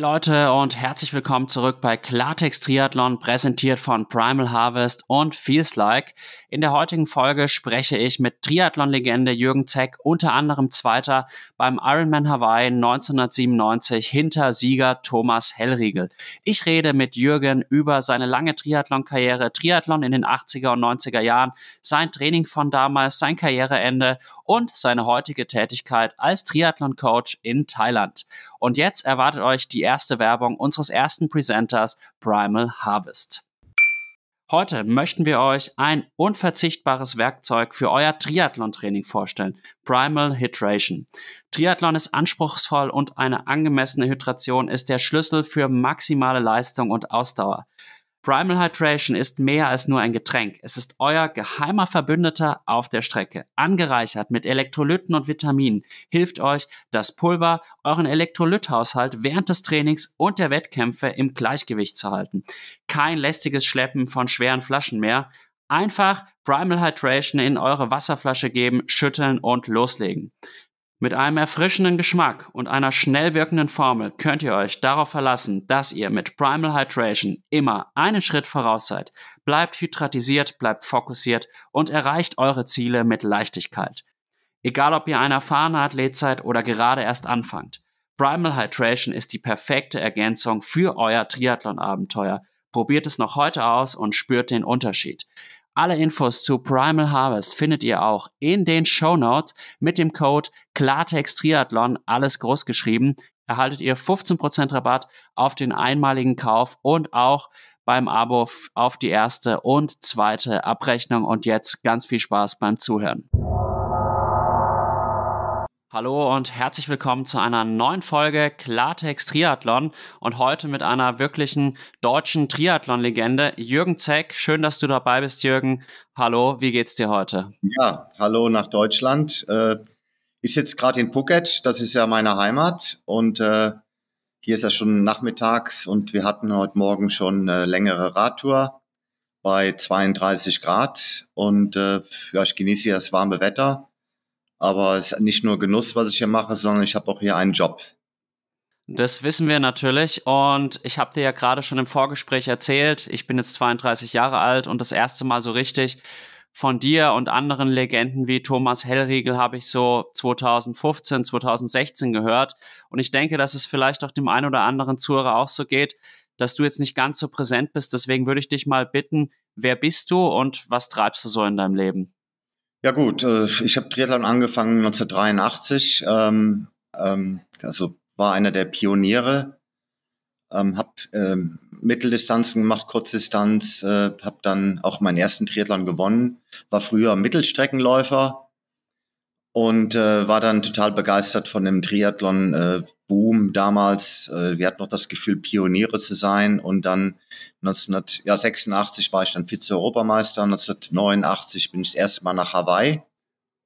Leute und herzlich willkommen zurück bei Klartext Triathlon, präsentiert von Primal Harvest und Feels Like. In der heutigen Folge spreche ich mit Triathlon-Legende Jürgen Zeck, unter anderem Zweiter beim Ironman Hawaii 1997 hinter Sieger Thomas Hellriegel. Ich rede mit Jürgen über seine lange Triathlon-Karriere, Triathlon in den 80er und 90er Jahren, sein Training von damals, sein Karriereende und seine heutige Tätigkeit als Triathlon-Coach in Thailand. Und jetzt erwartet euch die erste Werbung unseres ersten Presenters Primal Harvest. Heute möchten wir euch ein unverzichtbares Werkzeug für euer Triathlon-Training vorstellen, Primal Hydration. Triathlon ist anspruchsvoll und eine angemessene Hydration ist der Schlüssel für maximale Leistung und Ausdauer. Primal Hydration ist mehr als nur ein Getränk. Es ist euer geheimer Verbündeter auf der Strecke. Angereichert mit Elektrolyten und Vitaminen hilft euch, das Pulver, euren Elektrolythaushalt während des Trainings und der Wettkämpfe im Gleichgewicht zu halten. Kein lästiges Schleppen von schweren Flaschen mehr. Einfach Primal Hydration in eure Wasserflasche geben, schütteln und loslegen. Mit einem erfrischenden Geschmack und einer schnell wirkenden Formel könnt ihr euch darauf verlassen, dass ihr mit Primal Hydration immer einen Schritt voraus seid. Bleibt hydratisiert, bleibt fokussiert und erreicht eure Ziele mit Leichtigkeit. Egal ob ihr ein erfahrener Athlet seid oder gerade erst anfangt, Primal Hydration ist die perfekte Ergänzung für euer Triathlon-Abenteuer. Probiert es noch heute aus und spürt den Unterschied. Alle Infos zu Primal Harvest findet ihr auch in den Show Notes mit dem Code Klartext Triathlon, alles groß geschrieben, erhaltet ihr 15% Rabatt auf den einmaligen Kauf und auch beim Abo auf die erste und zweite Abrechnung. Und jetzt ganz viel Spaß beim Zuhören. Hallo und herzlich willkommen zu einer neuen Folge Klartext Triathlon und heute mit einer wirklichen deutschen Triathlon-Legende, Jürgen Zeck. Schön, dass du dabei bist, Jürgen. Hallo, wie geht's dir heute? Ja, hallo nach Deutschland. Ich äh, sitze gerade in Phuket, das ist ja meine Heimat und äh, hier ist ja schon nachmittags und wir hatten heute Morgen schon eine längere Radtour bei 32 Grad und äh, ja, ich genieße das warme Wetter aber es ist nicht nur Genuss, was ich hier mache, sondern ich habe auch hier einen Job. Das wissen wir natürlich und ich habe dir ja gerade schon im Vorgespräch erzählt, ich bin jetzt 32 Jahre alt und das erste Mal so richtig von dir und anderen Legenden wie Thomas Hellriegel habe ich so 2015, 2016 gehört und ich denke, dass es vielleicht auch dem einen oder anderen Zuhörer auch so geht, dass du jetzt nicht ganz so präsent bist. Deswegen würde ich dich mal bitten, wer bist du und was treibst du so in deinem Leben? Ja gut, äh, ich habe Triathlon angefangen 1983, ähm, ähm, also war einer der Pioniere, ähm, habe ähm, Mitteldistanzen gemacht, Kurzdistanz, äh, habe dann auch meinen ersten Triathlon gewonnen, war früher Mittelstreckenläufer und äh, war dann total begeistert von dem Triathlon-Boom äh, damals. wir hatten noch das Gefühl, Pioniere zu sein und dann 1986 war ich dann Vize-Europameister, 1989 bin ich das erste Mal nach Hawaii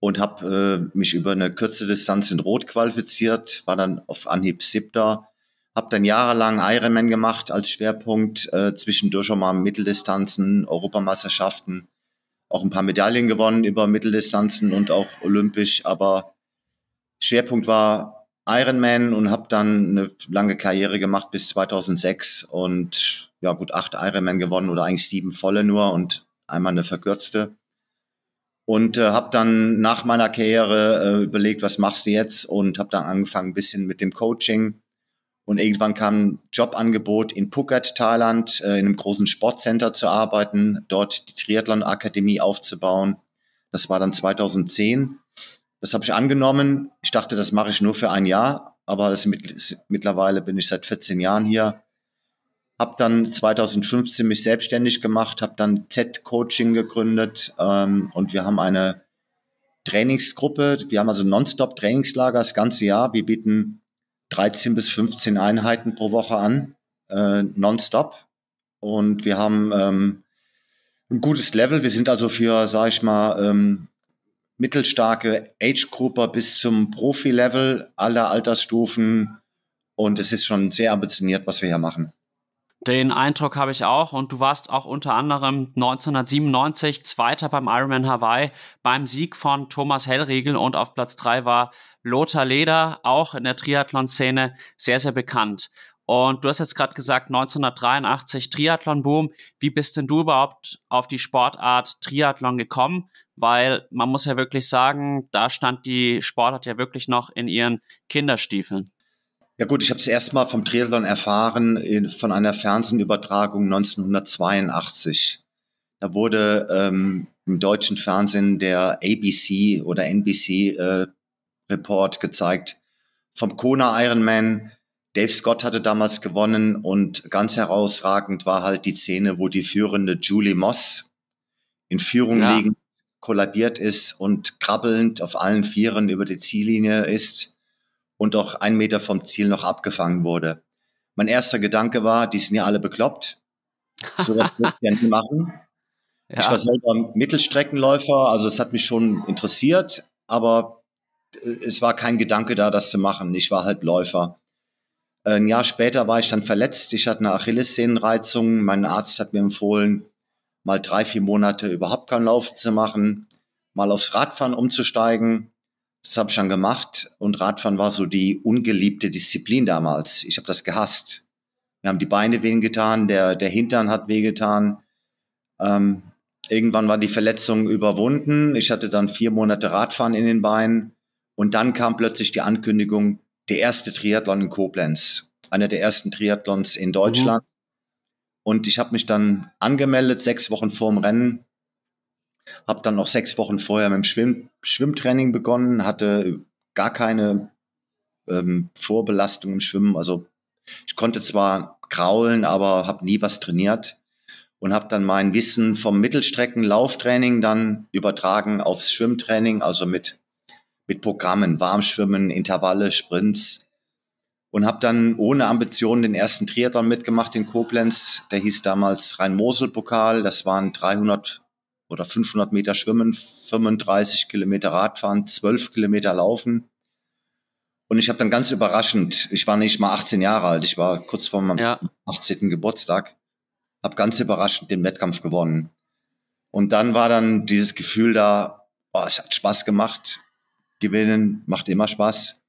und habe äh, mich über eine kurze Distanz in Rot qualifiziert, war dann auf Anhieb siebter, habe dann jahrelang Ironman gemacht als Schwerpunkt, äh, zwischendurch auch mal Mitteldistanzen, Europameisterschaften, auch ein paar Medaillen gewonnen über Mitteldistanzen und auch olympisch, aber Schwerpunkt war Ironman und habe dann eine lange Karriere gemacht bis 2006 und ja gut acht Ironman gewonnen oder eigentlich sieben volle nur und einmal eine verkürzte und äh, habe dann nach meiner Karriere äh, überlegt, was machst du jetzt und habe dann angefangen ein bisschen mit dem Coaching und irgendwann kam ein Jobangebot in Phuket, Thailand, äh, in einem großen Sportcenter zu arbeiten, dort die Triathlon Akademie aufzubauen. Das war dann 2010 das habe ich angenommen. Ich dachte, das mache ich nur für ein Jahr, aber das mit, mittlerweile bin ich seit 14 Jahren hier. Habe dann 2015 mich selbstständig gemacht, habe dann Z-Coaching gegründet ähm, und wir haben eine Trainingsgruppe. Wir haben also nonstop Trainingslager das ganze Jahr. Wir bieten 13 bis 15 Einheiten pro Woche an, äh, nonstop. Und wir haben ähm, ein gutes Level. Wir sind also für, sage ich mal, ähm, mittelstarke Age-Gruppe bis zum Profi-Level aller Altersstufen. Und es ist schon sehr ambitioniert, was wir hier machen. Den Eindruck habe ich auch. Und du warst auch unter anderem 1997 Zweiter beim Ironman Hawaii beim Sieg von Thomas Hellriegel und auf Platz 3 war Lothar Leder, auch in der Triathlon-Szene sehr, sehr bekannt. Und du hast jetzt gerade gesagt, 1983 Triathlon-Boom. Wie bist denn du überhaupt auf die Sportart Triathlon gekommen? Weil man muss ja wirklich sagen, da stand die Sportart ja wirklich noch in ihren Kinderstiefeln. Ja gut, ich habe es erstmal vom Triathlon erfahren in, von einer Fernsehübertragung 1982. Da wurde ähm, im deutschen Fernsehen der ABC oder NBC äh, Report gezeigt vom Kona Ironman Dave Scott hatte damals gewonnen und ganz herausragend war halt die Szene, wo die führende Julie Moss in Führung ja. liegend kollabiert ist und krabbelnd auf allen Vieren über die Ziellinie ist und auch einen Meter vom Ziel noch abgefangen wurde. Mein erster Gedanke war, die sind ja alle bekloppt. So was wird ja nie machen. Ja. Ich war selber Mittelstreckenläufer, also es hat mich schon interessiert, aber es war kein Gedanke da, das zu machen. Ich war halt Läufer. Ein Jahr später war ich dann verletzt. Ich hatte eine Achillessehnenreizung. Mein Arzt hat mir empfohlen, mal drei, vier Monate überhaupt keinen Lauf zu machen, mal aufs Radfahren umzusteigen. Das habe ich dann gemacht. Und Radfahren war so die ungeliebte Disziplin damals. Ich habe das gehasst. Mir haben die Beine wehen getan, der, der Hintern hat wehgetan. Ähm, irgendwann war die Verletzung überwunden. Ich hatte dann vier Monate Radfahren in den Beinen. Und dann kam plötzlich die Ankündigung, der erste Triathlon in Koblenz, einer der ersten Triathlons in Deutschland. Mhm. Und ich habe mich dann angemeldet, sechs Wochen vor dem Rennen. Habe dann noch sechs Wochen vorher mit dem Schwimm Schwimmtraining begonnen, hatte gar keine ähm, Vorbelastung im Schwimmen. Also ich konnte zwar kraulen, aber habe nie was trainiert und habe dann mein Wissen vom Mittelstreckenlauftraining dann übertragen aufs Schwimmtraining, also mit mit Programmen, Warmschwimmen, Intervalle, Sprints und habe dann ohne Ambitionen den ersten Triathlon mitgemacht in Koblenz. Der hieß damals Rhein-Mosel-Pokal. Das waren 300 oder 500 Meter Schwimmen, 35 Kilometer Radfahren, 12 Kilometer Laufen. Und ich habe dann ganz überraschend, ich war nicht mal 18 Jahre alt, ich war kurz vor meinem ja. 18. Geburtstag, habe ganz überraschend den Wettkampf gewonnen. Und dann war dann dieses Gefühl da, oh, es hat Spaß gemacht, gewinnen macht immer Spaß.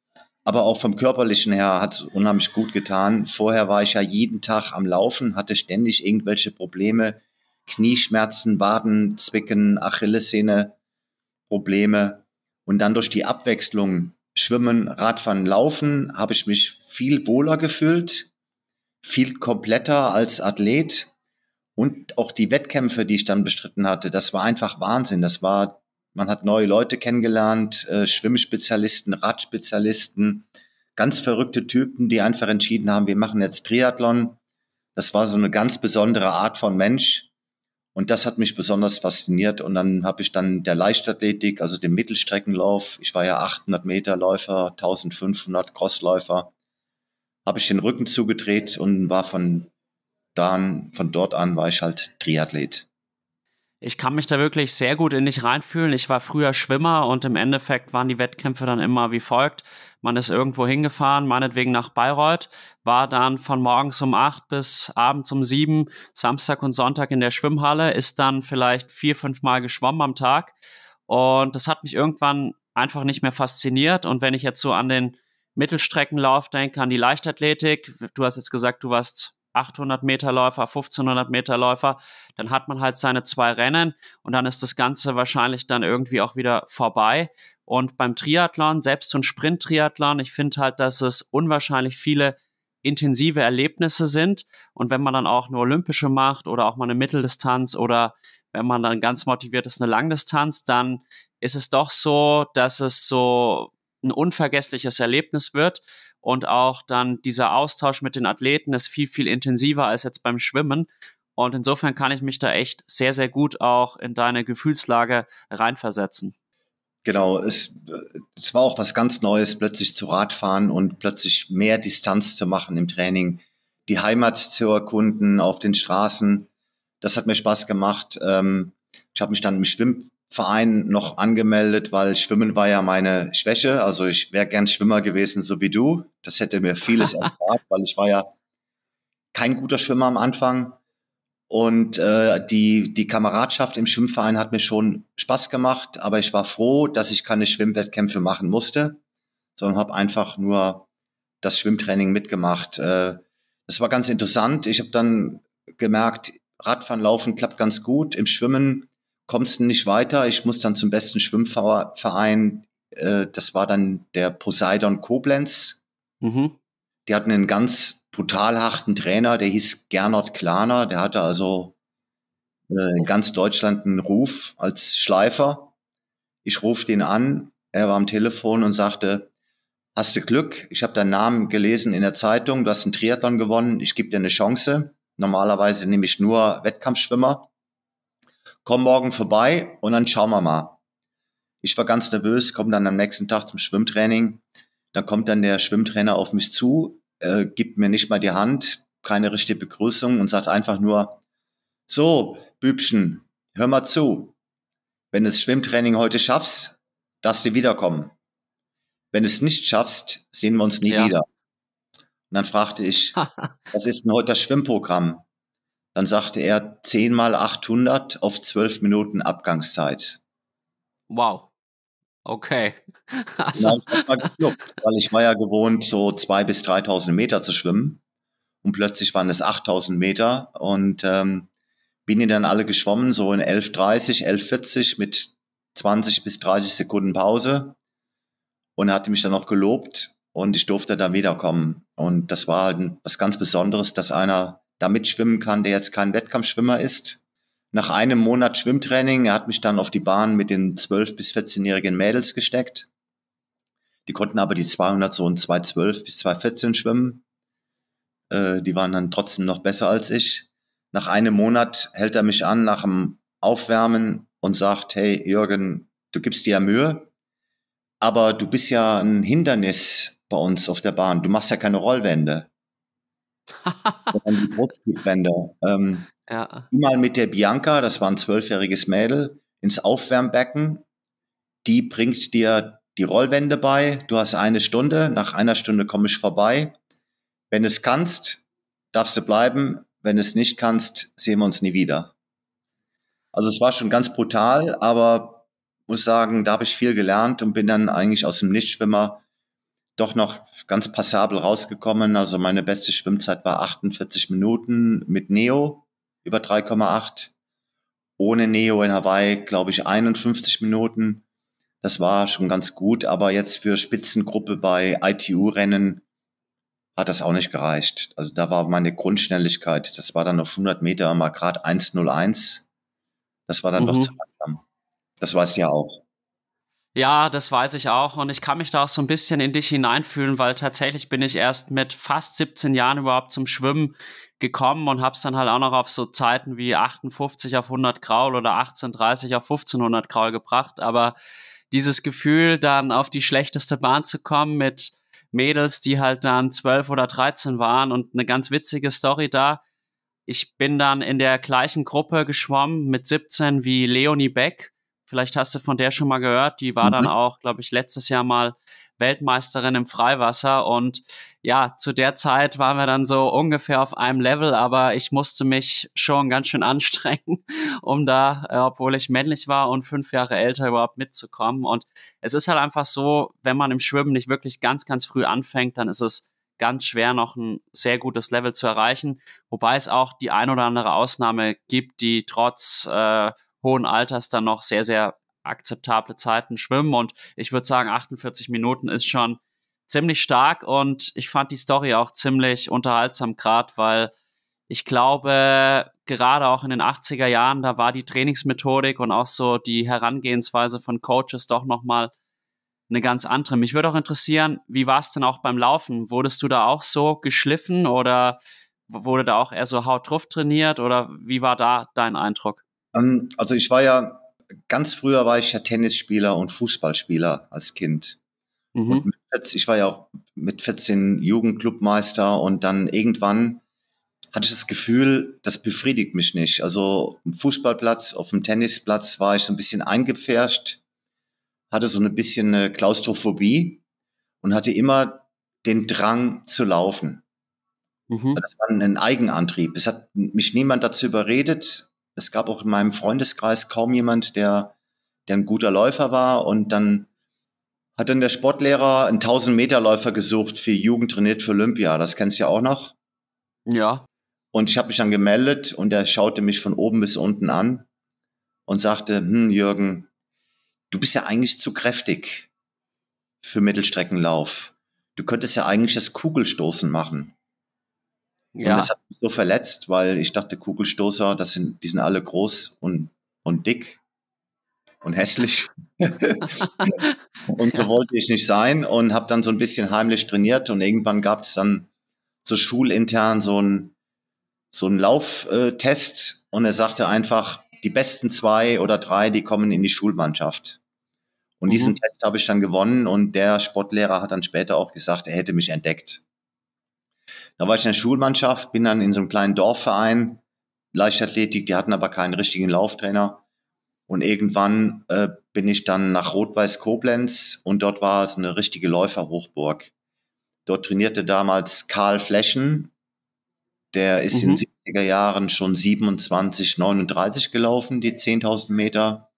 Aber auch vom körperlichen her hat es unheimlich gut getan. Vorher war ich ja jeden Tag am Laufen, hatte ständig irgendwelche Probleme, Knieschmerzen, Waden, Zwicken, Achillessehne, Probleme. Und dann durch die Abwechslung Schwimmen, Radfahren, Laufen habe ich mich viel wohler gefühlt, viel kompletter als Athlet. Und auch die Wettkämpfe, die ich dann bestritten hatte, das war einfach Wahnsinn. Das war man hat neue Leute kennengelernt, äh, Schwimmspezialisten, Radspezialisten, ganz verrückte Typen, die einfach entschieden haben, wir machen jetzt Triathlon. Das war so eine ganz besondere Art von Mensch. Und das hat mich besonders fasziniert. Und dann habe ich dann der Leichtathletik, also dem Mittelstreckenlauf, ich war ja 800 Meter Läufer, 1500 Crossläufer, habe ich den Rücken zugedreht und war von, da an, von dort an war ich halt Triathlet ich kann mich da wirklich sehr gut in dich reinfühlen. Ich war früher Schwimmer und im Endeffekt waren die Wettkämpfe dann immer wie folgt. Man ist irgendwo hingefahren, meinetwegen nach Bayreuth, war dann von morgens um acht bis abends um sieben, Samstag und Sonntag in der Schwimmhalle, ist dann vielleicht vier, fünf Mal geschwommen am Tag. Und das hat mich irgendwann einfach nicht mehr fasziniert. Und wenn ich jetzt so an den Mittelstreckenlauf denke, an die Leichtathletik, du hast jetzt gesagt, du warst 800 Meter Läufer, 1500 Meter Läufer, dann hat man halt seine zwei Rennen und dann ist das Ganze wahrscheinlich dann irgendwie auch wieder vorbei. Und beim Triathlon, selbst so ein Sprint-Triathlon, ich finde halt, dass es unwahrscheinlich viele intensive Erlebnisse sind. Und wenn man dann auch eine olympische macht oder auch mal eine Mitteldistanz oder wenn man dann ganz motiviert ist, eine Langdistanz, dann ist es doch so, dass es so ein unvergessliches Erlebnis wird und auch dann dieser Austausch mit den Athleten ist viel, viel intensiver als jetzt beim Schwimmen. Und insofern kann ich mich da echt sehr, sehr gut auch in deine Gefühlslage reinversetzen. Genau, es, es war auch was ganz Neues, plötzlich zu Radfahren und plötzlich mehr Distanz zu machen im Training, die Heimat zu erkunden auf den Straßen. Das hat mir Spaß gemacht. Ähm, ich habe mich dann im Schwimm Verein noch angemeldet, weil Schwimmen war ja meine Schwäche. Also ich wäre gern Schwimmer gewesen, so wie du. Das hätte mir vieles erspart, weil ich war ja kein guter Schwimmer am Anfang. Und äh, die, die Kameradschaft im Schwimmverein hat mir schon Spaß gemacht, aber ich war froh, dass ich keine Schwimmwettkämpfe machen musste, sondern habe einfach nur das Schwimmtraining mitgemacht. Äh, das war ganz interessant. Ich habe dann gemerkt, Radfahren, Laufen klappt ganz gut. Im Schwimmen kommst du nicht weiter. Ich muss dann zum besten Schwimmverein. Äh, das war dann der Poseidon Koblenz. Mhm. Die hatten einen ganz brutal harten Trainer, der hieß Gernot Klaner. Der hatte also äh, in ganz Deutschland einen Ruf als Schleifer. Ich rufe den an. Er war am Telefon und sagte, hast du Glück, ich habe deinen Namen gelesen in der Zeitung, du hast einen Triathlon gewonnen, ich gebe dir eine Chance. Normalerweise nehme ich nur Wettkampfschwimmer komm morgen vorbei und dann schauen wir mal. Ich war ganz nervös, komme dann am nächsten Tag zum Schwimmtraining. Da kommt dann der Schwimmtrainer auf mich zu, äh, gibt mir nicht mal die Hand, keine richtige Begrüßung und sagt einfach nur, so, Bübchen, hör mal zu. Wenn du das Schwimmtraining heute schaffst, darfst du wiederkommen. Wenn du es nicht schaffst, sehen wir uns nie ja. wieder. Und dann fragte ich, was ist denn heute das Schwimmprogramm? Dann sagte er 10 mal 800 auf 12 Minuten Abgangszeit. Wow. Okay. Also. Nein, ich weil ich war ja gewohnt, so 2.000 bis 3.000 Meter zu schwimmen. Und plötzlich waren es 8.000 Meter. Und ähm, bin die dann alle geschwommen, so in 11.30, 11.40 mit 20 bis 30 Sekunden Pause. Und er hatte mich dann auch gelobt und ich durfte dann wiederkommen. Und das war halt was ganz Besonderes, dass einer da mitschwimmen kann, der jetzt kein Wettkampfschwimmer ist. Nach einem Monat Schwimmtraining, er hat mich dann auf die Bahn mit den 12- bis 14-jährigen Mädels gesteckt. Die konnten aber die 200 so in 212 bis 214 schwimmen. Äh, die waren dann trotzdem noch besser als ich. Nach einem Monat hält er mich an nach dem Aufwärmen und sagt, hey Jürgen, du gibst dir ja Mühe, aber du bist ja ein Hindernis bei uns auf der Bahn. Du machst ja keine Rollwände die Brustbänder. Ähm, ja. Mal mit der Bianca, das war ein zwölfjähriges Mädel, ins Aufwärmbecken. Die bringt dir die Rollwände bei. Du hast eine Stunde. Nach einer Stunde komme ich vorbei. Wenn es kannst, darfst du bleiben. Wenn es nicht kannst, sehen wir uns nie wieder. Also es war schon ganz brutal, aber muss sagen, da habe ich viel gelernt und bin dann eigentlich aus dem Nichtschwimmer doch noch ganz passabel rausgekommen. Also meine beste Schwimmzeit war 48 Minuten mit Neo über 3,8. Ohne Neo in Hawaii, glaube ich, 51 Minuten. Das war schon ganz gut, aber jetzt für Spitzengruppe bei ITU-Rennen hat das auch nicht gereicht. Also da war meine Grundschnelligkeit, das war dann auf 100 Meter mal gerade 1,01. Das war dann mhm. doch zu langsam. Das weißt du ja auch. Ja, das weiß ich auch und ich kann mich da auch so ein bisschen in dich hineinfühlen, weil tatsächlich bin ich erst mit fast 17 Jahren überhaupt zum Schwimmen gekommen und hab's dann halt auch noch auf so Zeiten wie 58 auf 100 Kraul oder 1830 auf 1500 Kraul gebracht, aber dieses Gefühl, dann auf die schlechteste Bahn zu kommen mit Mädels, die halt dann 12 oder 13 waren und eine ganz witzige Story da. Ich bin dann in der gleichen Gruppe geschwommen mit 17 wie Leonie Beck Vielleicht hast du von der schon mal gehört. Die war mhm. dann auch, glaube ich, letztes Jahr mal Weltmeisterin im Freiwasser. Und ja, zu der Zeit waren wir dann so ungefähr auf einem Level, aber ich musste mich schon ganz schön anstrengen, um da, äh, obwohl ich männlich war und fünf Jahre älter, überhaupt mitzukommen. Und es ist halt einfach so, wenn man im Schwimmen nicht wirklich ganz, ganz früh anfängt, dann ist es ganz schwer, noch ein sehr gutes Level zu erreichen. Wobei es auch die ein oder andere Ausnahme gibt, die trotz äh, hohen Alters dann noch sehr, sehr akzeptable Zeiten schwimmen. Und ich würde sagen, 48 Minuten ist schon ziemlich stark und ich fand die Story auch ziemlich unterhaltsam, gerade weil ich glaube, gerade auch in den 80er Jahren, da war die Trainingsmethodik und auch so die Herangehensweise von Coaches doch nochmal eine ganz andere. Mich würde auch interessieren, wie war es denn auch beim Laufen? Wurdest du da auch so geschliffen oder wurde da auch eher so haut drauf trainiert oder wie war da dein Eindruck? Ähm, also ich war ja, ganz früher war ich ja Tennisspieler und Fußballspieler als Kind. Mhm. ich war ja auch mit 14 Jugendclubmeister und dann irgendwann hatte ich das Gefühl, das befriedigt mich nicht. Also im Fußballplatz, auf dem Tennisplatz war ich so ein bisschen eingepfercht, hatte so ein bisschen eine Klaustrophobie und hatte immer den Drang zu laufen. Mhm. Das war ein Eigenantrieb. Es hat mich niemand dazu überredet, es gab auch in meinem Freundeskreis kaum jemand, der, der ein guter Läufer war und dann hat dann der Sportlehrer einen 1000-Meter-Läufer gesucht für Jugend trainiert für Olympia. Das kennst du ja auch noch. Ja. Und ich habe mich dann gemeldet und er schaute mich von oben bis unten an und sagte, hm, Jürgen, du bist ja eigentlich zu kräftig für Mittelstreckenlauf. Du könntest ja eigentlich das Kugelstoßen machen. Ja. Und das hat mich so verletzt, weil ich dachte, Kugelstoßer, das sind, die sind alle groß und, und dick und hässlich. und so wollte ich nicht sein und habe dann so ein bisschen heimlich trainiert und irgendwann gab es dann so schulintern so einen so einen Lauftest und er sagte einfach, die besten zwei oder drei, die kommen in die Schulmannschaft. Und mhm. diesen Test habe ich dann gewonnen und der Sportlehrer hat dann später auch gesagt, er hätte mich entdeckt. Da war ich in der Schulmannschaft, bin dann in so einem kleinen Dorfverein, Leichtathletik, die hatten aber keinen richtigen Lauftrainer. Und irgendwann äh, bin ich dann nach Rot-Weiß Koblenz und dort war es eine richtige Läuferhochburg. Dort trainierte damals Karl Fleschen. Der ist mhm. in den 70er Jahren schon 27, 39 gelaufen, die 10.000 Meter.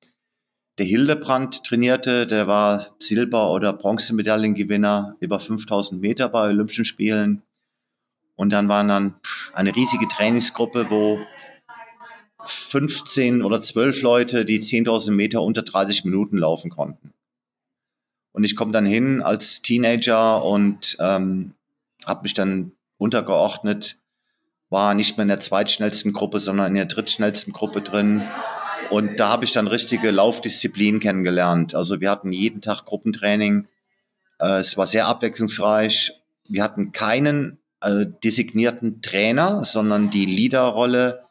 Der Hildebrand trainierte, der war Silber- oder Bronzemedaillengewinner über 5000 Meter bei Olympischen Spielen. Und dann waren dann eine riesige Trainingsgruppe, wo 15 oder 12 Leute die 10.000 Meter unter 30 Minuten laufen konnten. Und ich komme dann hin als Teenager und ähm, habe mich dann untergeordnet, war nicht mehr in der zweitschnellsten Gruppe, sondern in der drittschnellsten Gruppe drin. Und da habe ich dann richtige Laufdisziplin kennengelernt. Also wir hatten jeden Tag Gruppentraining. Äh, es war sehr abwechslungsreich. Wir hatten keinen äh, designierten Trainer, sondern die Leaderrolle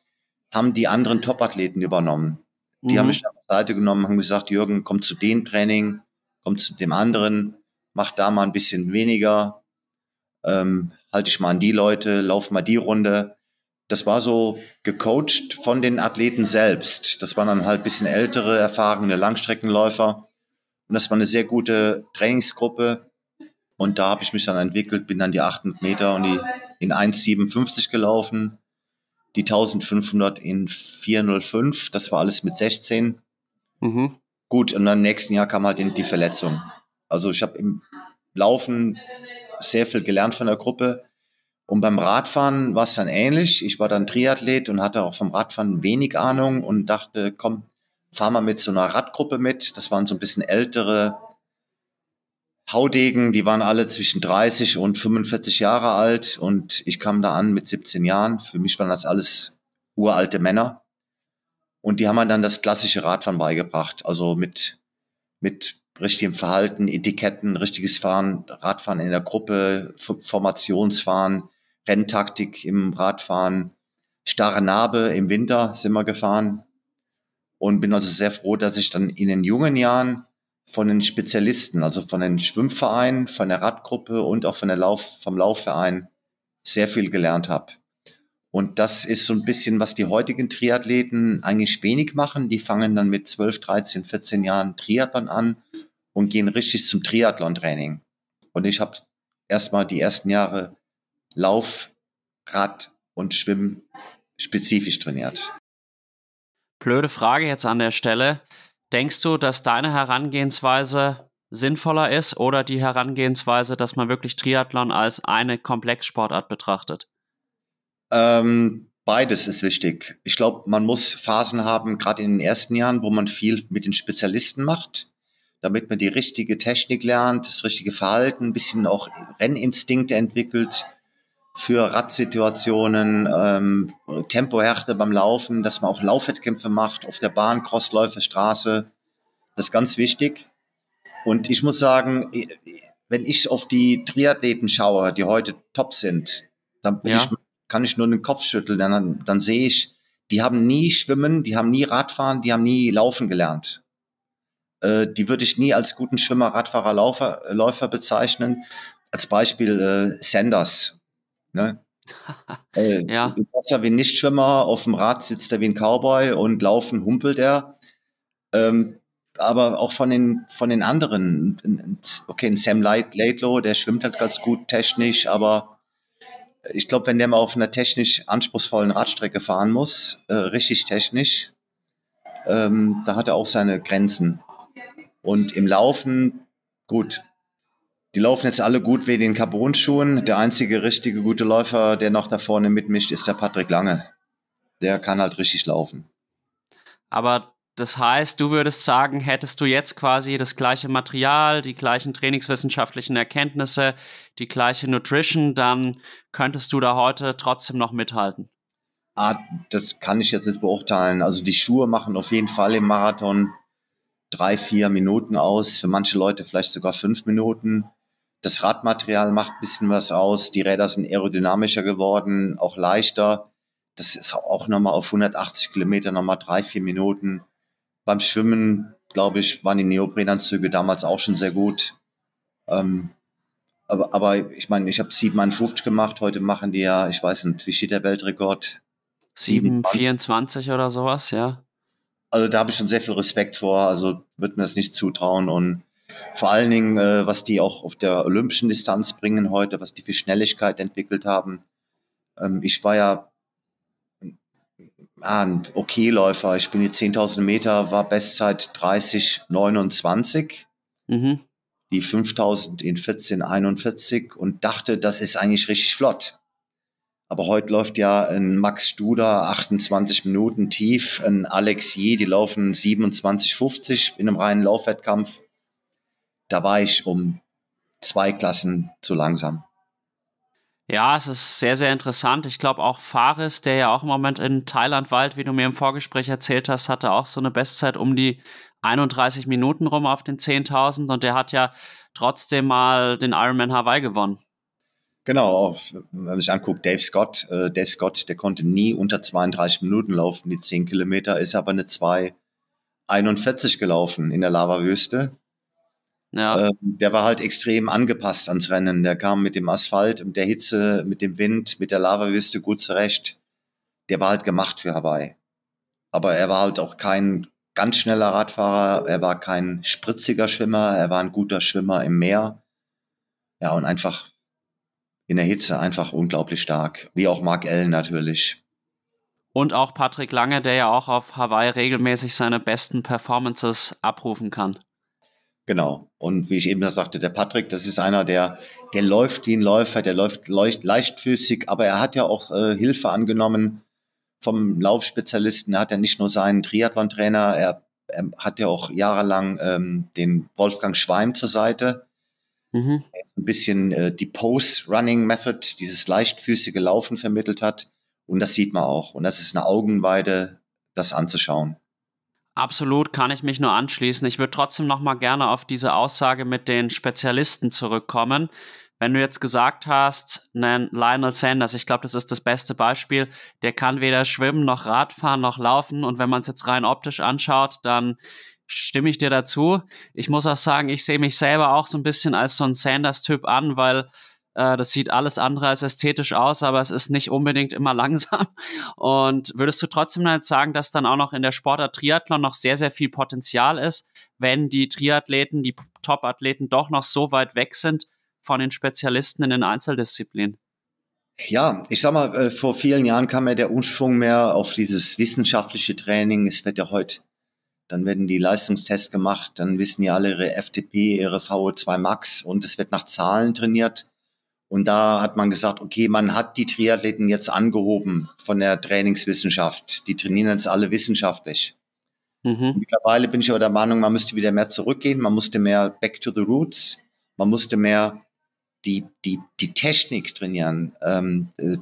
haben die anderen Topathleten übernommen. Die mhm. haben mich auf die Seite genommen, haben gesagt, Jürgen, komm zu dem Training, komm zu dem anderen, mach da mal ein bisschen weniger, ähm, halte ich mal an die Leute, lauf mal die Runde. Das war so gecoacht von den Athleten selbst. Das waren dann halt ein bisschen ältere, erfahrene Langstreckenläufer. Und das war eine sehr gute Trainingsgruppe, und da habe ich mich dann entwickelt, bin dann die 800 Meter und die in 1,57 gelaufen, die 1500 in 4,05, das war alles mit 16. Mhm. Gut, und dann im nächsten Jahr kam halt die Verletzung. Also ich habe im Laufen sehr viel gelernt von der Gruppe. Und beim Radfahren war es dann ähnlich. Ich war dann Triathlet und hatte auch vom Radfahren wenig Ahnung und dachte, komm, fahr mal mit so einer Radgruppe mit. Das waren so ein bisschen ältere Haudegen, die waren alle zwischen 30 und 45 Jahre alt und ich kam da an mit 17 Jahren. Für mich waren das alles uralte Männer. Und die haben mir dann das klassische Radfahren beigebracht. Also mit, mit richtigem Verhalten, Etiketten, richtiges Fahren, Radfahren in der Gruppe, Formationsfahren, Renntaktik im Radfahren, starre Narbe im Winter sind wir gefahren. Und bin also sehr froh, dass ich dann in den jungen Jahren von den Spezialisten, also von den Schwimmvereinen, von der Radgruppe und auch von der Lauf, vom Laufverein sehr viel gelernt habe. Und das ist so ein bisschen, was die heutigen Triathleten eigentlich wenig machen. Die fangen dann mit 12, 13, 14 Jahren Triathlon an und gehen richtig zum Triathlon-Training. Und ich habe erstmal die ersten Jahre Lauf, Rad und Schwimmen spezifisch trainiert. Blöde Frage jetzt an der Stelle. Denkst du, dass deine Herangehensweise sinnvoller ist oder die Herangehensweise, dass man wirklich Triathlon als eine Komplexsportart betrachtet? Ähm, beides ist wichtig. Ich glaube, man muss Phasen haben, gerade in den ersten Jahren, wo man viel mit den Spezialisten macht, damit man die richtige Technik lernt, das richtige Verhalten, ein bisschen auch Renninstinkte entwickelt für Radsituationen, ähm, Tempohärte beim Laufen, dass man auch Laufwettkämpfe macht auf der Bahn, Crossläufe, Straße. Das ist ganz wichtig. Und ich muss sagen, wenn ich auf die Triathleten schaue, die heute top sind, dann ja. ich, kann ich nur den Kopf schütteln. Dann, dann sehe ich, die haben nie Schwimmen, die haben nie Radfahren, die haben nie Laufen gelernt. Äh, die würde ich nie als guten Schwimmer, Radfahrer, Laufer, Läufer bezeichnen. Als Beispiel äh, Sanders Ne? Ey, ja. Du bist wie ein Nichtschwimmer, auf dem Rad sitzt er wie ein Cowboy und laufen humpelt er. Ähm, aber auch von den, von den anderen. Okay, ein Sam Laidlow, der schwimmt halt ganz gut technisch, aber ich glaube, wenn der mal auf einer technisch anspruchsvollen Radstrecke fahren muss, äh, richtig technisch, ähm, da hat er auch seine Grenzen. Und im Laufen, gut, die laufen jetzt alle gut wie den Carbon-Schuhen. Der einzige richtige gute Läufer, der noch da vorne mitmischt, ist der Patrick Lange. Der kann halt richtig laufen. Aber das heißt, du würdest sagen, hättest du jetzt quasi das gleiche Material, die gleichen trainingswissenschaftlichen Erkenntnisse, die gleiche Nutrition, dann könntest du da heute trotzdem noch mithalten. Ah, das kann ich jetzt nicht beurteilen. Also die Schuhe machen auf jeden Fall im Marathon drei, vier Minuten aus, für manche Leute vielleicht sogar fünf Minuten. Das Radmaterial macht ein bisschen was aus. Die Räder sind aerodynamischer geworden, auch leichter. Das ist auch nochmal auf 180 Kilometer nochmal drei, vier Minuten. Beim Schwimmen, glaube ich, waren die Neoprenanzüge damals auch schon sehr gut. Ähm, aber, aber ich meine, ich habe 57 gemacht. Heute machen die ja, ich weiß nicht, wie steht der Weltrekord? 724 oder sowas, ja. Also da habe ich schon sehr viel Respekt vor. Also würde mir das nicht zutrauen und vor allen Dingen, äh, was die auch auf der olympischen Distanz bringen heute, was die für Schnelligkeit entwickelt haben. Ähm, ich war ja ah, ein Okay-Läufer. Ich bin jetzt 10.000 Meter, war Bestzeit 30,29. Mhm. Die 5.000 in 14,41 und dachte, das ist eigentlich richtig flott. Aber heute läuft ja ein Max Studer 28 Minuten tief, ein Alex Yee, die laufen 27,50 in einem reinen Laufwettkampf da war ich um zwei Klassen zu langsam. Ja, es ist sehr, sehr interessant. Ich glaube, auch Fares, der ja auch im Moment in Thailand weilt, wie du mir im Vorgespräch erzählt hast, hatte auch so eine Bestzeit um die 31 Minuten rum auf den 10.000 und der hat ja trotzdem mal den Ironman Hawaii gewonnen. Genau, wenn man sich anguckt, Dave Scott, äh, Dave Scott, der konnte nie unter 32 Minuten laufen, die 10 Kilometer, ist aber eine 2,41 gelaufen in der Lavawüste. Ja. Ähm, der war halt extrem angepasst ans Rennen. Der kam mit dem Asphalt und der Hitze, mit dem Wind, mit der Lavawüste gut zurecht. Der war halt gemacht für Hawaii. Aber er war halt auch kein ganz schneller Radfahrer, er war kein spritziger Schwimmer, er war ein guter Schwimmer im Meer. Ja, und einfach in der Hitze einfach unglaublich stark. Wie auch Mark Allen natürlich. Und auch Patrick Lange, der ja auch auf Hawaii regelmäßig seine besten Performances abrufen kann. Genau. Und wie ich eben das sagte, der Patrick, das ist einer, der, der läuft wie ein Läufer, der läuft leicht, leichtfüßig, aber er hat ja auch äh, Hilfe angenommen vom Laufspezialisten. Er hat ja nicht nur seinen Triathlon-Trainer, er, er, hat ja auch jahrelang ähm, den Wolfgang Schweim zur Seite. Mhm. Ein bisschen äh, die Pose-Running-Method, dieses leichtfüßige Laufen vermittelt hat. Und das sieht man auch. Und das ist eine Augenweide, das anzuschauen. Absolut, kann ich mich nur anschließen. Ich würde trotzdem noch mal gerne auf diese Aussage mit den Spezialisten zurückkommen. Wenn du jetzt gesagt hast, nein, Lionel Sanders, ich glaube, das ist das beste Beispiel, der kann weder schwimmen noch Radfahren noch laufen. Und wenn man es jetzt rein optisch anschaut, dann stimme ich dir dazu. Ich muss auch sagen, ich sehe mich selber auch so ein bisschen als so ein Sanders-Typ an, weil äh, das sieht alles andere als ästhetisch aus, aber es ist nicht unbedingt immer langsam. Und würdest du trotzdem dann sagen, dass dann auch noch in der Sportart Triathlon noch sehr, sehr viel Potenzial ist, wenn die Triathleten, die Topathleten doch noch so weit weg sind von den Spezialisten in den Einzeldisziplinen? Ja, ich sag mal, äh, vor vielen Jahren kam ja der Umschwung mehr auf dieses wissenschaftliche Training. Es wird ja heute, dann werden die Leistungstests gemacht, dann wissen ja alle ihre FTP, ihre VO2 Max und es wird nach Zahlen trainiert. Und da hat man gesagt, okay, man hat die Triathleten jetzt angehoben von der Trainingswissenschaft. Die trainieren jetzt alle wissenschaftlich. Mhm. Mittlerweile bin ich aber der Meinung, man müsste wieder mehr zurückgehen, man musste mehr back to the roots, man musste mehr die, die, die Technik trainieren, ähm, äh,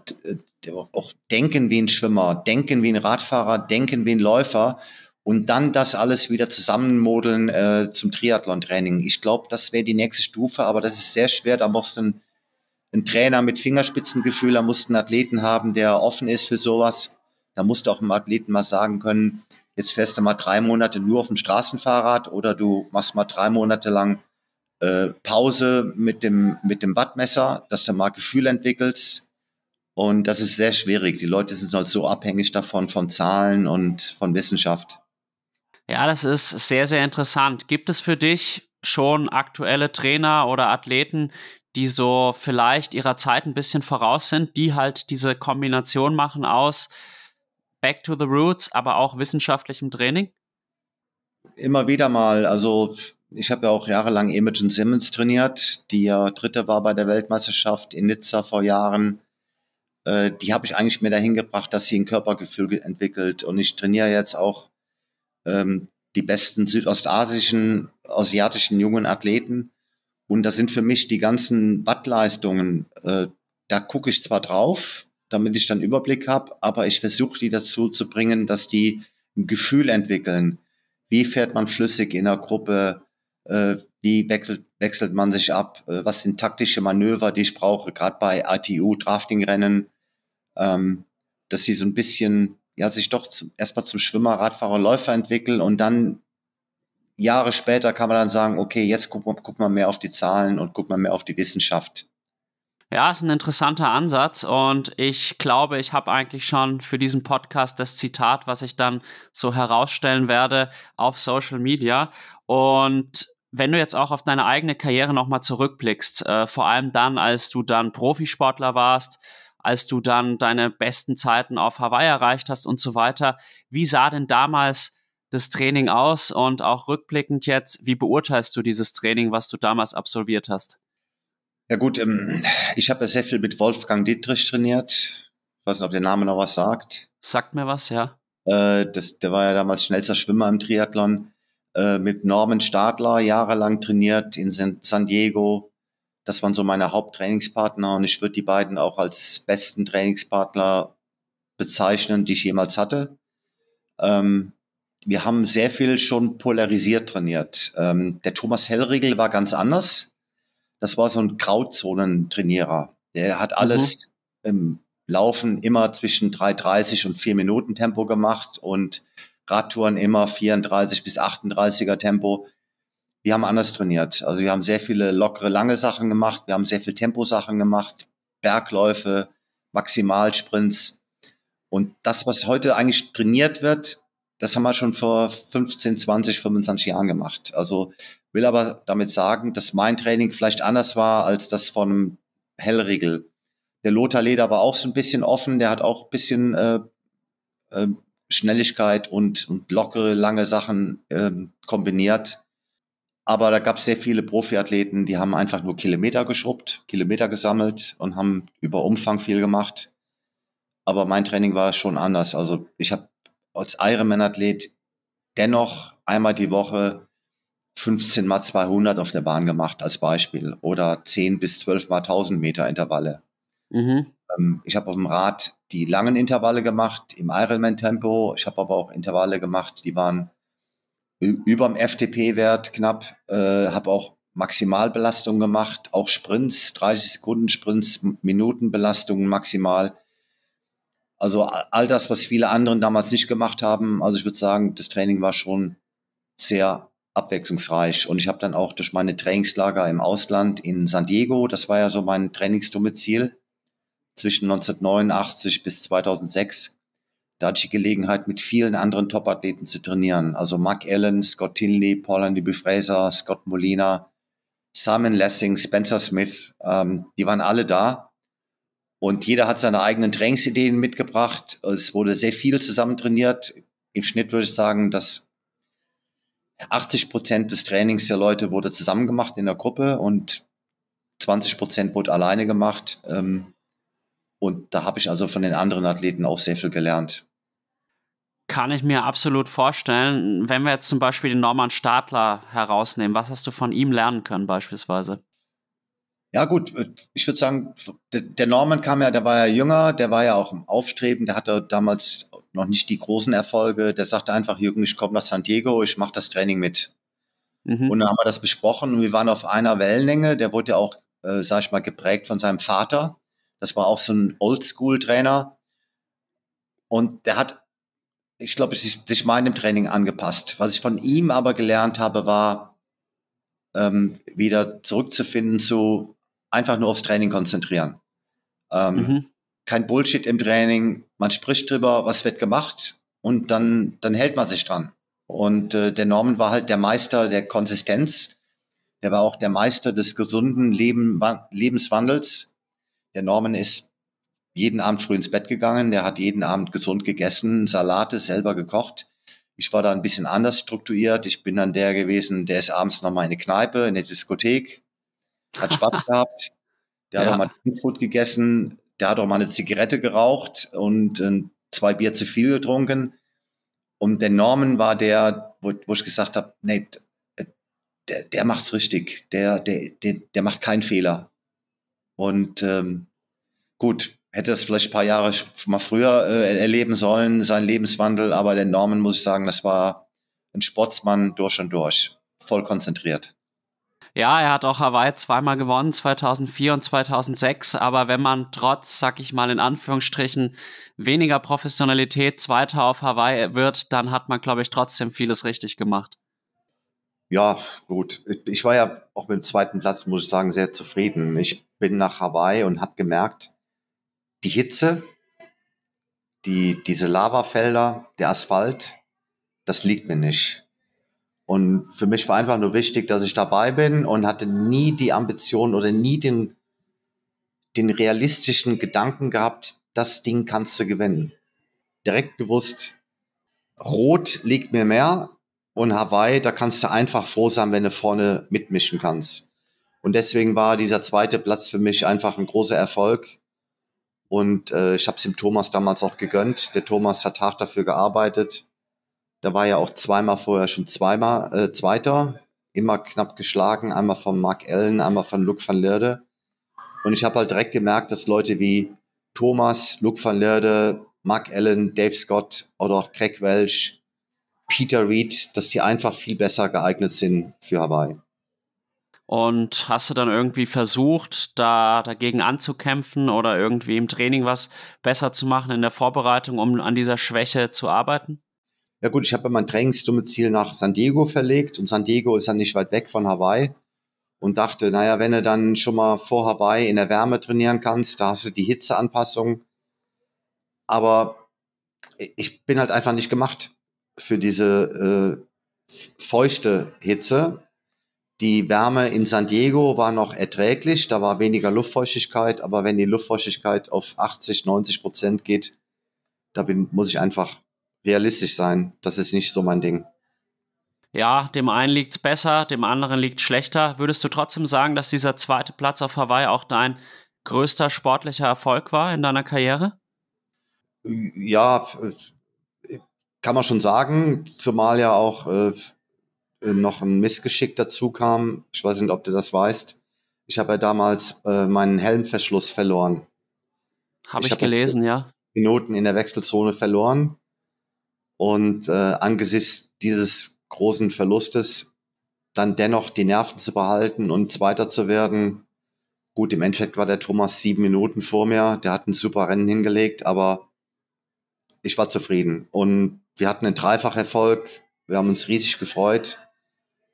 äh auch denken wie ein Schwimmer, denken wie ein Radfahrer, denken wie ein Läufer und dann das alles wieder zusammenmodeln äh, zum Triathlon-Training. Ich glaube, das wäre die nächste Stufe, aber das ist sehr schwer, da musst du einen ein Trainer mit Fingerspitzengefühl, da musst du einen Athleten haben, der offen ist für sowas. Da musst du auch einem Athleten mal sagen können, jetzt fährst du mal drei Monate nur auf dem Straßenfahrrad oder du machst mal drei Monate lang äh, Pause mit dem, mit dem Wattmesser, dass du mal Gefühl entwickelst. Und das ist sehr schwierig. Die Leute sind halt so abhängig davon, von Zahlen und von Wissenschaft. Ja, das ist sehr, sehr interessant. Gibt es für dich schon aktuelle Trainer oder Athleten, die so vielleicht ihrer Zeit ein bisschen voraus sind, die halt diese Kombination machen aus Back to the Roots, aber auch wissenschaftlichem Training? Immer wieder mal. Also ich habe ja auch jahrelang Imogen Simmons trainiert, die ja Dritte war bei der Weltmeisterschaft in Nizza vor Jahren. Äh, die habe ich eigentlich mehr dahin gebracht, dass sie ein Körpergefühl entwickelt. Und ich trainiere jetzt auch ähm, die besten südostasischen, asiatischen jungen Athleten und da sind für mich die ganzen Wattleistungen. Äh, da gucke ich zwar drauf, damit ich dann Überblick habe, aber ich versuche die dazu zu bringen, dass die ein Gefühl entwickeln. Wie fährt man flüssig in der Gruppe? Äh, wie wechselt, wechselt man sich ab? Äh, was sind taktische Manöver, die ich brauche, gerade bei ITU, Drafting-Rennen? Ähm, dass sie so ein bisschen, ja, sich doch erstmal zum Schwimmer, Radfahrer, Läufer entwickeln und dann Jahre später kann man dann sagen, okay, jetzt guckt man, guckt man mehr auf die Zahlen und guckt man mehr auf die Wissenschaft. Ja, ist ein interessanter Ansatz und ich glaube, ich habe eigentlich schon für diesen Podcast das Zitat, was ich dann so herausstellen werde auf Social Media. Und wenn du jetzt auch auf deine eigene Karriere nochmal zurückblickst, äh, vor allem dann, als du dann Profisportler warst, als du dann deine besten Zeiten auf Hawaii erreicht hast und so weiter, wie sah denn damals das Training aus und auch rückblickend jetzt, wie beurteilst du dieses Training, was du damals absolviert hast? Ja gut, ähm, ich habe ja sehr viel mit Wolfgang Dietrich trainiert. Ich weiß nicht, ob der Name noch was sagt. Sagt mir was, ja. Äh, das, der war ja damals schnellster Schwimmer im Triathlon. Äh, mit Norman Stadler jahrelang trainiert in San Diego. Das waren so meine Haupttrainingspartner und ich würde die beiden auch als besten Trainingspartner bezeichnen, die ich jemals hatte. Ähm, wir haben sehr viel schon polarisiert trainiert. Ähm, der Thomas Hellriegel war ganz anders. Das war so ein Grauzonentrainierer. Der hat mhm. alles mhm. im Laufen immer zwischen 3,30 und 4 Minuten Tempo gemacht und Radtouren immer 34 bis 38er Tempo. Wir haben anders trainiert. Also wir haben sehr viele lockere, lange Sachen gemacht. Wir haben sehr viel Temposachen gemacht. Bergläufe, Maximalsprints. Und das, was heute eigentlich trainiert wird, das haben wir schon vor 15, 20, 25 Jahren gemacht. Also will aber damit sagen, dass mein Training vielleicht anders war als das von Hellriegel. Der Lothar Leder war auch so ein bisschen offen, der hat auch ein bisschen äh, äh, Schnelligkeit und, und lockere, lange Sachen ähm, kombiniert. Aber da gab es sehr viele Profiathleten, die haben einfach nur Kilometer geschrubbt, Kilometer gesammelt und haben über Umfang viel gemacht. Aber mein Training war schon anders. Also ich habe als Ironman-Athlet dennoch einmal die Woche 15 mal 200 auf der Bahn gemacht als Beispiel oder 10 bis 12 mal 1000 Meter Intervalle. Mhm. Ähm, ich habe auf dem Rad die langen Intervalle gemacht im Ironman-Tempo. Ich habe aber auch Intervalle gemacht, die waren über dem FTP-Wert knapp. Äh, habe auch Maximalbelastung gemacht, auch Sprints, 30 Sekunden Sprints, Minutenbelastungen maximal. Also all das, was viele anderen damals nicht gemacht haben. Also ich würde sagen, das Training war schon sehr abwechslungsreich. Und ich habe dann auch durch meine Trainingslager im Ausland in San Diego, das war ja so mein Trainingsdomizil, zwischen 1989 bis 2006, da hatte ich die Gelegenheit, mit vielen anderen Topathleten zu trainieren. Also Mark Allen, Scott Tinley, Paul-Andy Fraser, Scott Molina, Simon Lessing, Spencer Smith, ähm, die waren alle da. Und jeder hat seine eigenen Trainingsideen mitgebracht. Es wurde sehr viel zusammen trainiert. Im Schnitt würde ich sagen, dass 80 Prozent des Trainings der Leute wurde zusammen gemacht in der Gruppe und 20 Prozent wurde alleine gemacht. Ähm, und da habe ich also von den anderen Athleten auch sehr viel gelernt. Kann ich mir absolut vorstellen. Wenn wir jetzt zum Beispiel den Norman Stadler herausnehmen, was hast du von ihm lernen können beispielsweise? Ja, gut, äh, ich würde sagen, der Norman kam ja, der war ja jünger, der war ja auch im Aufstreben, der hatte damals noch nicht die großen Erfolge. Der sagte einfach, Jürgen, ich komme nach San Diego, ich mache das Training mit. Mhm. Und dann haben wir das besprochen und wir waren auf einer Wellenlänge. Der wurde ja auch, äh, sag ich mal, geprägt von seinem Vater. Das war auch so ein Oldschool-Trainer. Und der hat, ich glaube, sich, sich meinem Training angepasst. Was ich von ihm aber gelernt habe, war, ähm, wieder zurückzufinden zu, einfach nur aufs Training konzentrieren. Ähm, mhm. Kein Bullshit im Training, man spricht drüber, was wird gemacht und dann, dann hält man sich dran. Und äh, der Norman war halt der Meister der Konsistenz, der war auch der Meister des gesunden Leben, Lebenswandels. Der Norman ist jeden Abend früh ins Bett gegangen, der hat jeden Abend gesund gegessen, Salate selber gekocht. Ich war da ein bisschen anders strukturiert. Ich bin dann der gewesen, der ist abends nochmal in eine Kneipe, in eine Diskothek, hat Spaß gehabt. Der ja. hat auch mal Brot gegessen, der hat auch mal eine Zigarette geraucht und äh, zwei Bier zu viel getrunken. Und der Norman war der, wo, wo ich gesagt habe, nee, äh, der, der macht's richtig, der, der, der, der macht keinen Fehler. Und ähm, gut, hätte das vielleicht ein paar Jahre mal früher äh, erleben sollen, seinen Lebenswandel, aber der Norman, muss ich sagen, das war ein Sportsmann durch und durch, voll konzentriert. Ja, er hat auch Hawaii zweimal gewonnen, 2004 und 2006. Aber wenn man trotz, sag ich mal in Anführungsstrichen, weniger Professionalität Zweiter auf Hawaii wird, dann hat man, glaube ich, trotzdem vieles richtig gemacht. Ja, gut. Ich war ja auch mit dem zweiten Platz, muss ich sagen, sehr zufrieden. Ich bin nach Hawaii und habe gemerkt, die Hitze, die, diese Lavafelder, der Asphalt, das liegt mir nicht. Und für mich war einfach nur wichtig, dass ich dabei bin und hatte nie die Ambition oder nie den, den realistischen Gedanken gehabt, das Ding kannst du gewinnen. Direkt gewusst, Rot liegt mir mehr und Hawaii, da kannst du einfach froh sein, wenn du vorne mitmischen kannst. Und deswegen war dieser zweite Platz für mich einfach ein großer Erfolg. Und äh, ich habe es dem Thomas damals auch gegönnt. Der Thomas hat hart dafür gearbeitet. Da war ja auch zweimal vorher schon zweimal äh, Zweiter, immer knapp geschlagen, einmal von Mark Allen, einmal von Luke van Lierde. Und ich habe halt direkt gemerkt, dass Leute wie Thomas, Luke van Lierde, Mark Allen, Dave Scott oder auch Craig Welsh, Peter Reed, dass die einfach viel besser geeignet sind für Hawaii. Und hast du dann irgendwie versucht, da dagegen anzukämpfen oder irgendwie im Training was besser zu machen in der Vorbereitung, um an dieser Schwäche zu arbeiten? ja gut, ich habe mein Trainingsdomizil nach San Diego verlegt und San Diego ist dann nicht weit weg von Hawaii und dachte, naja, wenn du dann schon mal vor Hawaii in der Wärme trainieren kannst, da hast du die Hitzeanpassung. Aber ich bin halt einfach nicht gemacht für diese äh, feuchte Hitze. Die Wärme in San Diego war noch erträglich, da war weniger Luftfeuchtigkeit, aber wenn die Luftfeuchtigkeit auf 80, 90 Prozent geht, da bin, muss ich einfach realistisch sein. Das ist nicht so mein Ding. Ja, dem einen liegt es besser, dem anderen liegt es schlechter. Würdest du trotzdem sagen, dass dieser zweite Platz auf Hawaii auch dein größter sportlicher Erfolg war in deiner Karriere? Ja, kann man schon sagen, zumal ja auch äh, noch ein Missgeschick dazu kam. Ich weiß nicht, ob du das weißt. Ich habe ja damals äh, meinen Helmverschluss verloren. Habe ich, ich hab gelesen, ja. Minuten in der Wechselzone verloren und äh, angesichts dieses großen Verlustes dann dennoch die Nerven zu behalten und Zweiter zu werden. Gut, im Endeffekt war der Thomas sieben Minuten vor mir. Der hat ein super Rennen hingelegt, aber ich war zufrieden. Und wir hatten einen Dreifacherfolg. Wir haben uns riesig gefreut.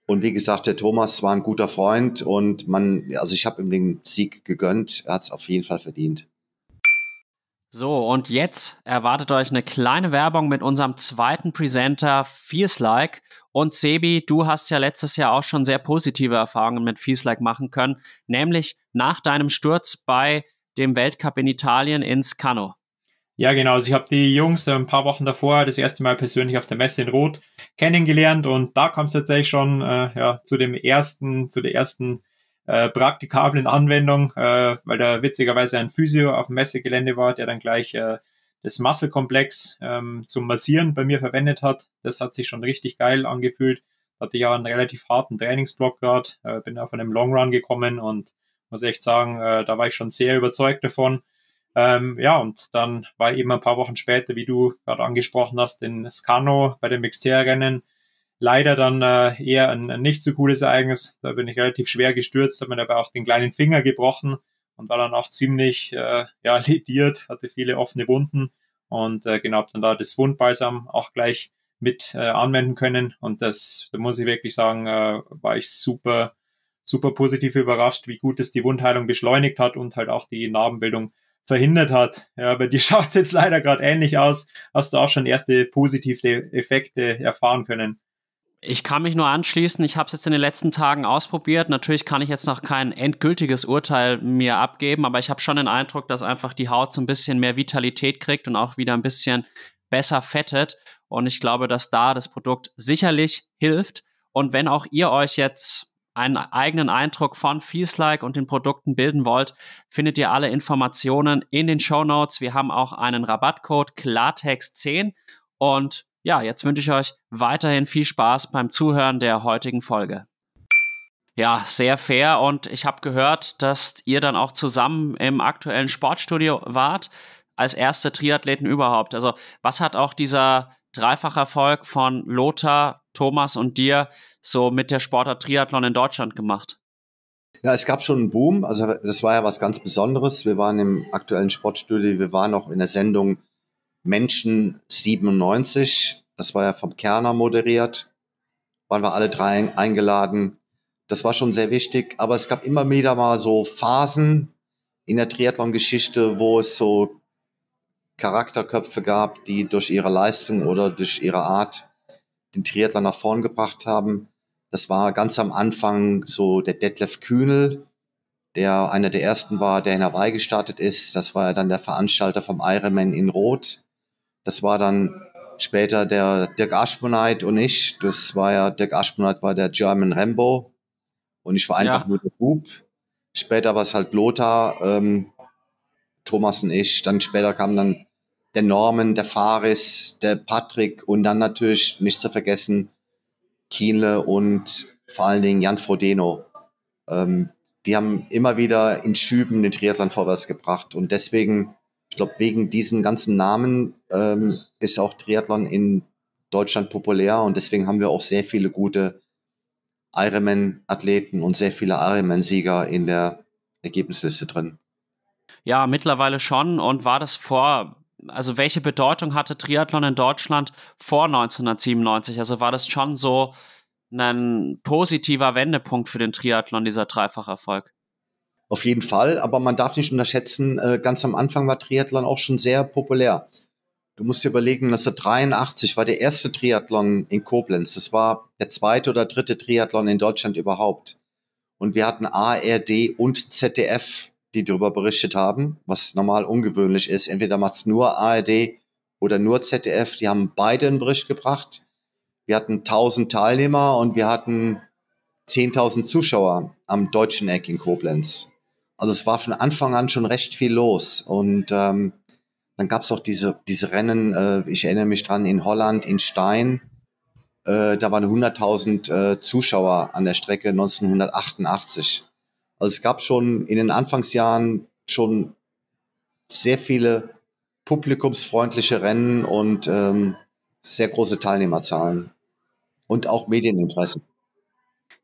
Und wie gesagt, der Thomas war ein guter Freund und man, also ich habe ihm den Sieg gegönnt. Er hat es auf jeden Fall verdient. So, und jetzt erwartet euch eine kleine Werbung mit unserem zweiten Presenter Fierce Like. Und Sebi, du hast ja letztes Jahr auch schon sehr positive Erfahrungen mit Fierce Like machen können, nämlich nach deinem Sturz bei dem Weltcup in Italien ins Cano. Ja, genau. Also ich habe die Jungs äh, ein paar Wochen davor das erste Mal persönlich auf der Messe in Rot kennengelernt und da kam es tatsächlich schon äh, ja, zu dem ersten, zu der ersten äh, praktikablen Anwendung, äh, weil da witzigerweise ein Physio auf dem Messegelände war, der dann gleich äh, das Muskelkomplex ähm, zum Massieren bei mir verwendet hat. Das hat sich schon richtig geil angefühlt. Hatte ja einen relativ harten Trainingsblock gerade, äh, bin da von einem Long Run gekommen und muss echt sagen, äh, da war ich schon sehr überzeugt davon. Ähm, ja, und dann war eben ein paar Wochen später, wie du gerade angesprochen hast, in Scano bei dem XTR-Rennen leider dann äh, eher ein, ein, nicht so cooles Ereignis. Da bin ich relativ schwer gestürzt, habe mir dabei auch den kleinen Finger gebrochen und war dann auch ziemlich äh, ja, lediert, hatte viele offene Wunden und äh, genau habe dann da das Wundbalsam auch gleich mit äh, anwenden können und das, da muss ich wirklich sagen, äh, war ich super, super positiv überrascht, wie gut es die Wundheilung beschleunigt hat und halt auch die Narbenbildung verhindert hat. Ja, bei dir schaut jetzt leider gerade ähnlich aus. Hast du auch schon erste positive Effekte erfahren können? Ich kann mich nur anschließen. Ich habe es jetzt in den letzten Tagen ausprobiert. Natürlich kann ich jetzt noch kein endgültiges Urteil mir abgeben, aber ich habe schon den Eindruck, dass einfach die Haut so ein bisschen mehr Vitalität kriegt und auch wieder ein bisschen besser fettet. Und ich glaube, dass da das Produkt sicherlich hilft. Und wenn auch ihr euch jetzt einen eigenen Eindruck von Feelslike und den Produkten bilden wollt, findet ihr alle Informationen in den Show Notes. Wir haben auch einen Rabattcode Klartext10 und ja, jetzt wünsche ich euch weiterhin viel Spaß beim Zuhören der heutigen Folge. Ja, sehr fair und ich habe gehört, dass ihr dann auch zusammen im aktuellen Sportstudio wart, als erste Triathleten überhaupt. Also was hat auch dieser Dreifacherfolg von Lothar, Thomas und dir so mit der Sportart Triathlon in Deutschland gemacht? Ja, es gab schon einen Boom. Also das war ja was ganz Besonderes. Wir waren im aktuellen Sportstudio, wir waren auch in der Sendung Menschen 97. Das war ja vom Kerner moderiert. Waren wir alle drei eingeladen. Das war schon sehr wichtig. Aber es gab immer wieder mal so Phasen in der Triathlon-Geschichte, wo es so Charakterköpfe gab, die durch ihre Leistung oder durch ihre Art den Triathlon nach vorn gebracht haben. Das war ganz am Anfang so der Detlef Kühnel, der einer der ersten war, der in Hawaii gestartet ist. Das war ja dann der Veranstalter vom Ironman in Rot. Das war dann später der Dirk Aschmoneit und ich. Das war ja, Dirk Aschmoneit war der German Rambo und ich war einfach ja. nur der Bub. Später war es halt Lothar, ähm, Thomas und ich. Dann später kamen dann der Norman, der Faris, der Patrick und dann natürlich nicht zu vergessen Kienle und vor allen Dingen Jan Frodeno. Ähm, die haben immer wieder in Schüben den Triathlon vorwärts gebracht und deswegen ich glaube, wegen diesen ganzen Namen ähm, ist auch Triathlon in Deutschland populär und deswegen haben wir auch sehr viele gute Ironman-Athleten und sehr viele Ironman-Sieger in der Ergebnisliste drin. Ja, mittlerweile schon. Und war das vor, also welche Bedeutung hatte Triathlon in Deutschland vor 1997? Also war das schon so ein positiver Wendepunkt für den Triathlon, dieser Dreifacherfolg? Auf jeden Fall, aber man darf nicht unterschätzen, äh, ganz am Anfang war Triathlon auch schon sehr populär. Du musst dir überlegen, 1983 war der erste Triathlon in Koblenz. Das war der zweite oder dritte Triathlon in Deutschland überhaupt. Und wir hatten ARD und ZDF, die darüber berichtet haben, was normal ungewöhnlich ist. Entweder macht es nur ARD oder nur ZDF. Die haben beide einen Bericht gebracht. Wir hatten 1000 Teilnehmer und wir hatten 10.000 Zuschauer am deutschen Eck in Koblenz. Also es war von Anfang an schon recht viel los. Und ähm, dann gab es auch diese, diese Rennen, äh, ich erinnere mich dran, in Holland, in Stein. Äh, da waren 100.000 äh, Zuschauer an der Strecke 1988. Also es gab schon in den Anfangsjahren schon sehr viele publikumsfreundliche Rennen und ähm, sehr große Teilnehmerzahlen und auch Medieninteressen.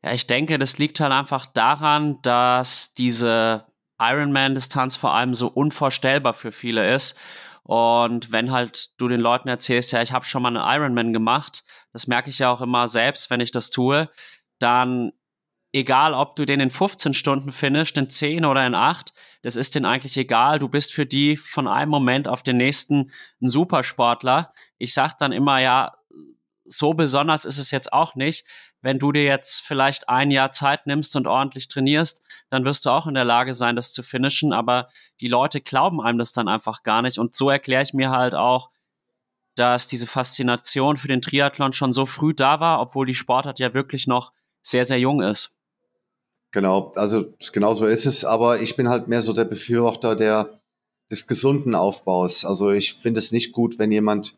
Ja, ich denke, das liegt halt einfach daran, dass diese Ironman-Distanz vor allem so unvorstellbar für viele ist. Und wenn halt du den Leuten erzählst, ja, ich habe schon mal einen Ironman gemacht, das merke ich ja auch immer selbst, wenn ich das tue, dann egal, ob du den in 15 Stunden finishst, in 10 oder in 8, das ist denen eigentlich egal. Du bist für die von einem Moment auf den nächsten ein Supersportler. Ich sag dann immer, ja, so besonders ist es jetzt auch nicht wenn du dir jetzt vielleicht ein Jahr Zeit nimmst und ordentlich trainierst, dann wirst du auch in der Lage sein, das zu finishen. Aber die Leute glauben einem das dann einfach gar nicht. Und so erkläre ich mir halt auch, dass diese Faszination für den Triathlon schon so früh da war, obwohl die Sportart ja wirklich noch sehr, sehr jung ist. Genau, also genau so ist es. Aber ich bin halt mehr so der Befürworter der, des gesunden Aufbaus. Also ich finde es nicht gut, wenn jemand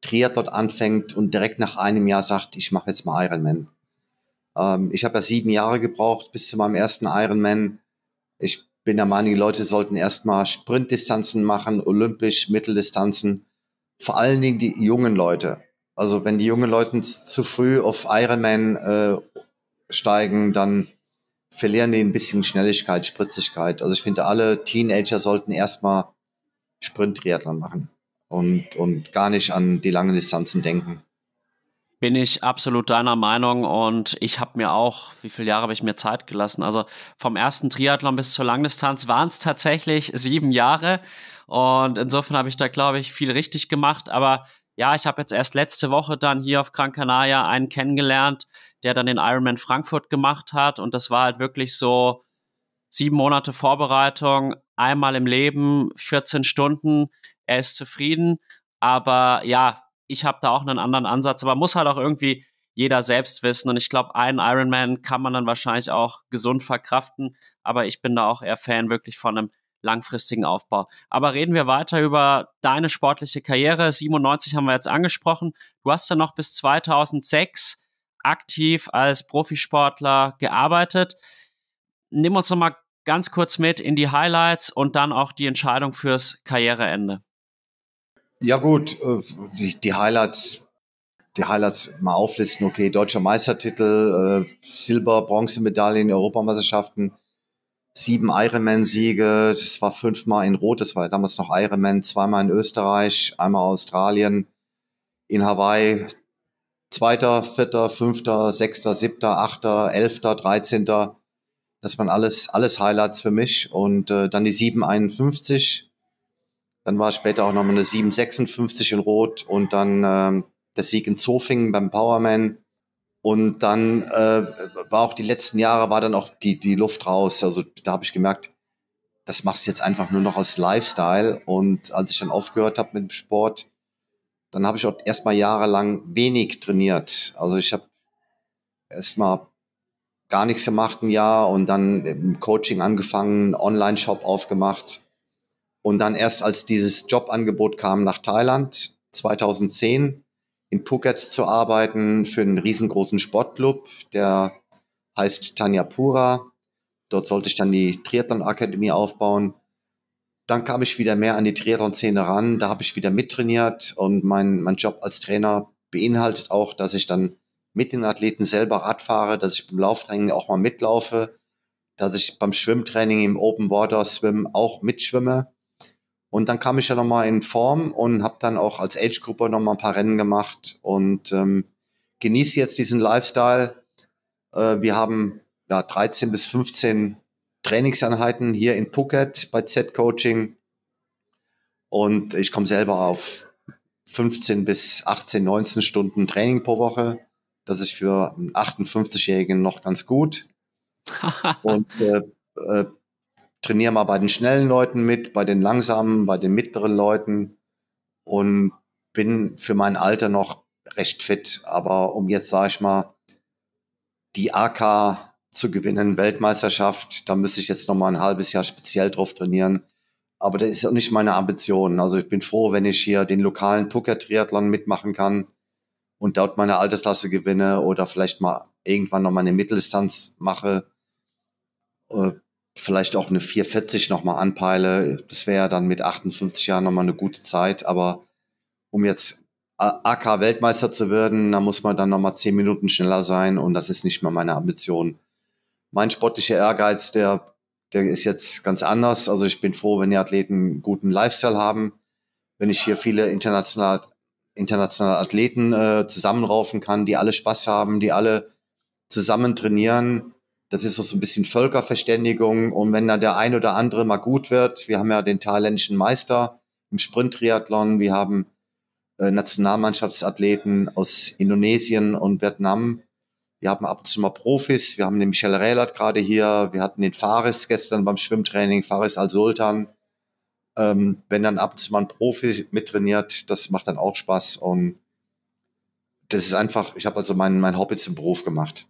Triathlon anfängt und direkt nach einem Jahr sagt, ich mache jetzt mal Ironman. Ähm, ich habe ja sieben Jahre gebraucht bis zu meinem ersten Ironman. Ich bin der Meinung, die Leute sollten erstmal Sprintdistanzen machen, olympisch, Mitteldistanzen. Vor allen Dingen die jungen Leute. Also wenn die jungen Leute zu früh auf Ironman äh, steigen, dann verlieren die ein bisschen Schnelligkeit, Spritzigkeit. Also ich finde, alle Teenager sollten erstmal Sprint-Triathlon machen und, und gar nicht an die langen Distanzen denken. Bin ich absolut deiner Meinung und ich habe mir auch, wie viele Jahre habe ich mir Zeit gelassen? Also vom ersten Triathlon bis zur Langdistanz waren es tatsächlich sieben Jahre und insofern habe ich da, glaube ich, viel richtig gemacht. Aber ja, ich habe jetzt erst letzte Woche dann hier auf Gran Canaria einen kennengelernt, der dann den Ironman Frankfurt gemacht hat und das war halt wirklich so sieben Monate Vorbereitung, einmal im Leben, 14 Stunden. Er ist zufrieden, aber ja, ich habe da auch einen anderen Ansatz, aber muss halt auch irgendwie jeder selbst wissen. Und ich glaube, einen Ironman kann man dann wahrscheinlich auch gesund verkraften, aber ich bin da auch eher Fan wirklich von einem langfristigen Aufbau. Aber reden wir weiter über deine sportliche Karriere. 97 haben wir jetzt angesprochen. Du hast ja noch bis 2006 aktiv als Profisportler gearbeitet. Nimm uns nochmal ganz kurz mit in die Highlights und dann auch die Entscheidung fürs Karriereende. Ja gut, äh, die, die Highlights, die Highlights mal auflisten. Okay, deutscher Meistertitel, äh, Silber, Bronzemedaillen, Europameisterschaften, sieben Ironman-Siege. Das war fünfmal in Rot. Das war damals noch Ironman, zweimal in Österreich, einmal Australien, in Hawaii. Zweiter, vierter, fünfter, sechster, siebter, achter, elfter, dreizehnter. Das waren alles, alles Highlights für mich. Und äh, dann die 751 dann war später auch nochmal eine 756 in Rot und dann ähm, der Sieg in Zofingen beim Powerman. Und dann äh, war auch die letzten Jahre, war dann auch die, die Luft raus. Also da habe ich gemerkt, das machst du jetzt einfach nur noch als Lifestyle. Und als ich dann aufgehört habe mit dem Sport, dann habe ich auch erstmal jahrelang wenig trainiert. Also ich habe erstmal gar nichts gemacht ein Jahr und dann im Coaching angefangen, Online-Shop aufgemacht und dann erst als dieses Jobangebot kam nach Thailand 2010 in Phuket zu arbeiten für einen riesengroßen Sportclub, der heißt Pura. Dort sollte ich dann die Triathlon-Akademie aufbauen. Dann kam ich wieder mehr an die Triathlon-Szene ran. Da habe ich wieder mittrainiert und mein, mein Job als Trainer beinhaltet auch, dass ich dann mit den Athleten selber Rad fahre, dass ich beim Lauftraining auch mal mitlaufe, dass ich beim Schwimmtraining im Open Water Swim auch mitschwimme. Und dann kam ich ja nochmal in Form und habe dann auch als Age-Gruppe nochmal ein paar Rennen gemacht und ähm, genieße jetzt diesen Lifestyle. Äh, wir haben ja 13 bis 15 Trainingseinheiten hier in Phuket bei Z-Coaching. Und ich komme selber auf 15 bis 18, 19 Stunden Training pro Woche. Das ist für einen 58-Jährigen noch ganz gut. und äh, äh, trainiere mal bei den schnellen Leuten mit, bei den langsamen, bei den mittleren Leuten und bin für mein Alter noch recht fit. Aber um jetzt, sage ich mal, die AK zu gewinnen, Weltmeisterschaft, da müsste ich jetzt noch mal ein halbes Jahr speziell drauf trainieren. Aber das ist auch nicht meine Ambition. Also ich bin froh, wenn ich hier den lokalen Poker-Triathlon mitmachen kann und dort meine Altersklasse gewinne oder vielleicht mal irgendwann noch mal eine Mitteldistanz mache. Äh, vielleicht auch eine 440 nochmal anpeile. Das wäre ja dann mit 58 Jahren nochmal eine gute Zeit. Aber um jetzt AK-Weltmeister zu werden, da muss man dann nochmal 10 Minuten schneller sein. Und das ist nicht mal meine Ambition. Mein sportlicher Ehrgeiz, der, der ist jetzt ganz anders. Also ich bin froh, wenn die Athleten einen guten Lifestyle haben. Wenn ich hier viele internationale, internationale Athleten äh, zusammenraufen kann, die alle Spaß haben, die alle zusammen trainieren das ist so ein bisschen Völkerverständigung. Und wenn dann der ein oder andere mal gut wird, wir haben ja den thailändischen Meister im Sprint-Triathlon, wir haben äh, Nationalmannschaftsathleten aus Indonesien und Vietnam. Wir haben ab und zu mal Profis. Wir haben den Michel Rehlert gerade hier. Wir hatten den Fares gestern beim Schwimmtraining, Fares Al-Sultan. Ähm, wenn dann ab und zu mal ein Profi mittrainiert, das macht dann auch Spaß. Und das ist einfach, ich habe also mein, mein Hobby zum Beruf gemacht.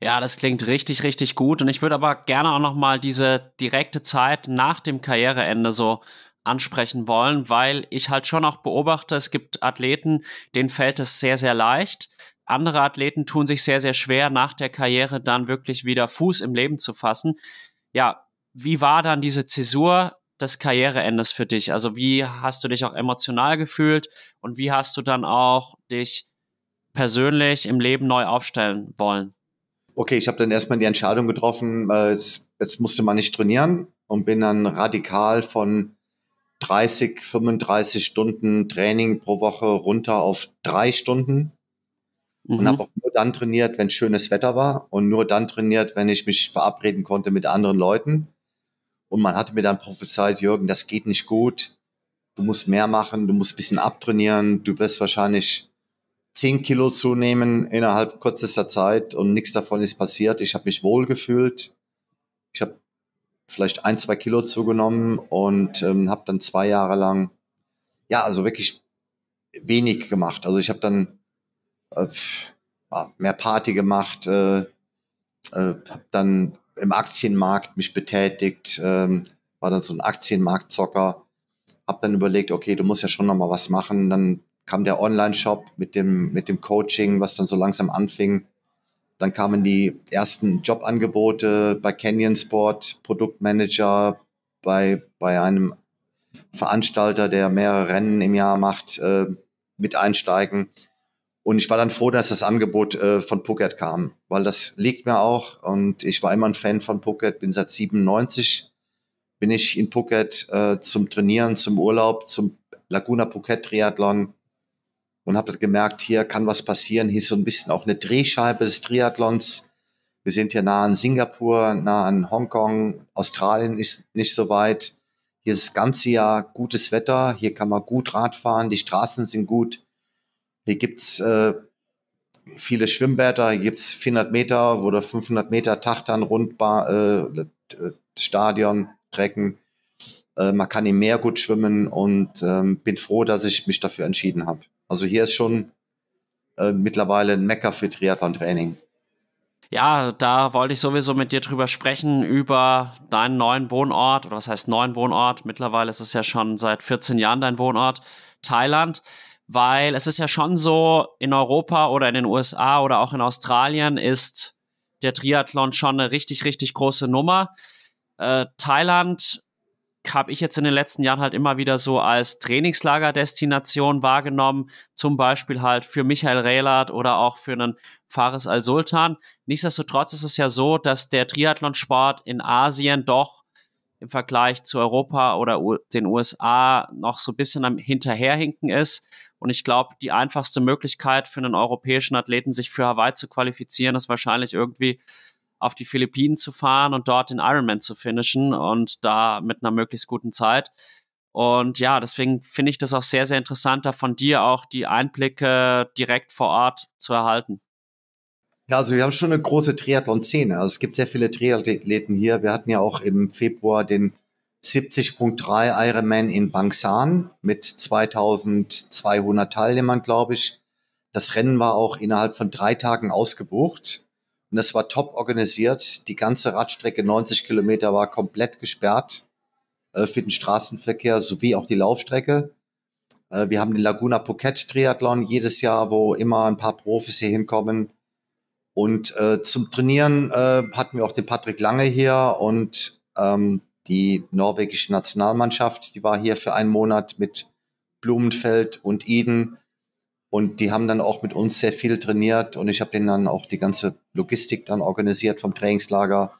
Ja, das klingt richtig, richtig gut. Und ich würde aber gerne auch nochmal diese direkte Zeit nach dem Karriereende so ansprechen wollen, weil ich halt schon auch beobachte, es gibt Athleten, denen fällt es sehr, sehr leicht. Andere Athleten tun sich sehr, sehr schwer, nach der Karriere dann wirklich wieder Fuß im Leben zu fassen. Ja, wie war dann diese Zäsur des Karriereendes für dich? Also wie hast du dich auch emotional gefühlt und wie hast du dann auch dich persönlich im Leben neu aufstellen wollen? okay, ich habe dann erstmal die Entscheidung getroffen, äh, jetzt, jetzt musste man nicht trainieren und bin dann radikal von 30, 35 Stunden Training pro Woche runter auf drei Stunden und mhm. habe auch nur dann trainiert, wenn schönes Wetter war und nur dann trainiert, wenn ich mich verabreden konnte mit anderen Leuten. Und man hatte mir dann prophezeit, Jürgen, das geht nicht gut. Du musst mehr machen, du musst bisschen abtrainieren, du wirst wahrscheinlich 10 Kilo zunehmen innerhalb kürzester Zeit und nichts davon ist passiert. Ich habe mich wohl gefühlt. Ich habe vielleicht ein, zwei Kilo zugenommen und ähm, habe dann zwei Jahre lang, ja, also wirklich wenig gemacht. Also ich habe dann äh, ah, mehr Party gemacht, äh, äh, habe dann im Aktienmarkt mich betätigt, ähm, war dann so ein Aktienmarktzocker, habe dann überlegt, okay, du musst ja schon noch mal was machen, dann kam der Online-Shop mit dem, mit dem Coaching, was dann so langsam anfing. Dann kamen die ersten Jobangebote bei Canyon Sport, Produktmanager, bei, bei einem Veranstalter, der mehrere Rennen im Jahr macht, äh, mit einsteigen. Und ich war dann froh, dass das Angebot äh, von Puckett kam, weil das liegt mir auch. Und ich war immer ein Fan von Puckett, bin seit 97, bin ich in Puckett äh, zum Trainieren, zum Urlaub, zum Laguna Puckett Triathlon und habe gemerkt, hier kann was passieren. Hier ist so ein bisschen auch eine Drehscheibe des Triathlons. Wir sind hier nah an Singapur, nah an Hongkong. Australien ist nicht so weit. Hier ist das ganze Jahr gutes Wetter. Hier kann man gut Rad fahren. Die Straßen sind gut. Hier gibt's äh, viele Schwimmbäder. Hier gibt es 400 Meter oder 500 Meter Tachtern, Rundbar, äh, äh, Stadion, Trecken äh, man kann im Meer gut schwimmen und ähm, bin froh, dass ich mich dafür entschieden habe. Also hier ist schon äh, mittlerweile ein Mecker für Triathlon-Training. Ja, da wollte ich sowieso mit dir drüber sprechen, über deinen neuen Wohnort, oder was heißt neuen Wohnort? Mittlerweile ist es ja schon seit 14 Jahren dein Wohnort, Thailand, weil es ist ja schon so, in Europa oder in den USA oder auch in Australien ist der Triathlon schon eine richtig, richtig große Nummer. Äh, Thailand habe ich jetzt in den letzten Jahren halt immer wieder so als Trainingslagerdestination wahrgenommen, zum Beispiel halt für Michael Rehlert oder auch für einen Fares Al-Sultan. Nichtsdestotrotz ist es ja so, dass der Triathlonsport in Asien doch im Vergleich zu Europa oder den USA noch so ein bisschen am Hinterherhinken ist. Und ich glaube, die einfachste Möglichkeit für einen europäischen Athleten, sich für Hawaii zu qualifizieren, ist wahrscheinlich irgendwie auf die Philippinen zu fahren und dort den Ironman zu finishen und da mit einer möglichst guten Zeit. Und ja, deswegen finde ich das auch sehr, sehr interessant, da von dir auch die Einblicke direkt vor Ort zu erhalten. Ja, also wir haben schon eine große Triathlon-Szene. Also es gibt sehr viele Triathleten hier. Wir hatten ja auch im Februar den 70.3 Ironman in Bangsan mit 2200 Teilnehmern, glaube ich. Das Rennen war auch innerhalb von drei Tagen ausgebucht. Und es war top organisiert. Die ganze Radstrecke 90 Kilometer war komplett gesperrt äh, für den Straßenverkehr sowie auch die Laufstrecke. Äh, wir haben den Laguna Phuket Triathlon jedes Jahr, wo immer ein paar Profis hier hinkommen. Und äh, zum Trainieren äh, hatten wir auch den Patrick Lange hier und ähm, die norwegische Nationalmannschaft, die war hier für einen Monat mit Blumenfeld und Eden. Und die haben dann auch mit uns sehr viel trainiert und ich habe denen dann auch die ganze Logistik dann organisiert vom Trainingslager.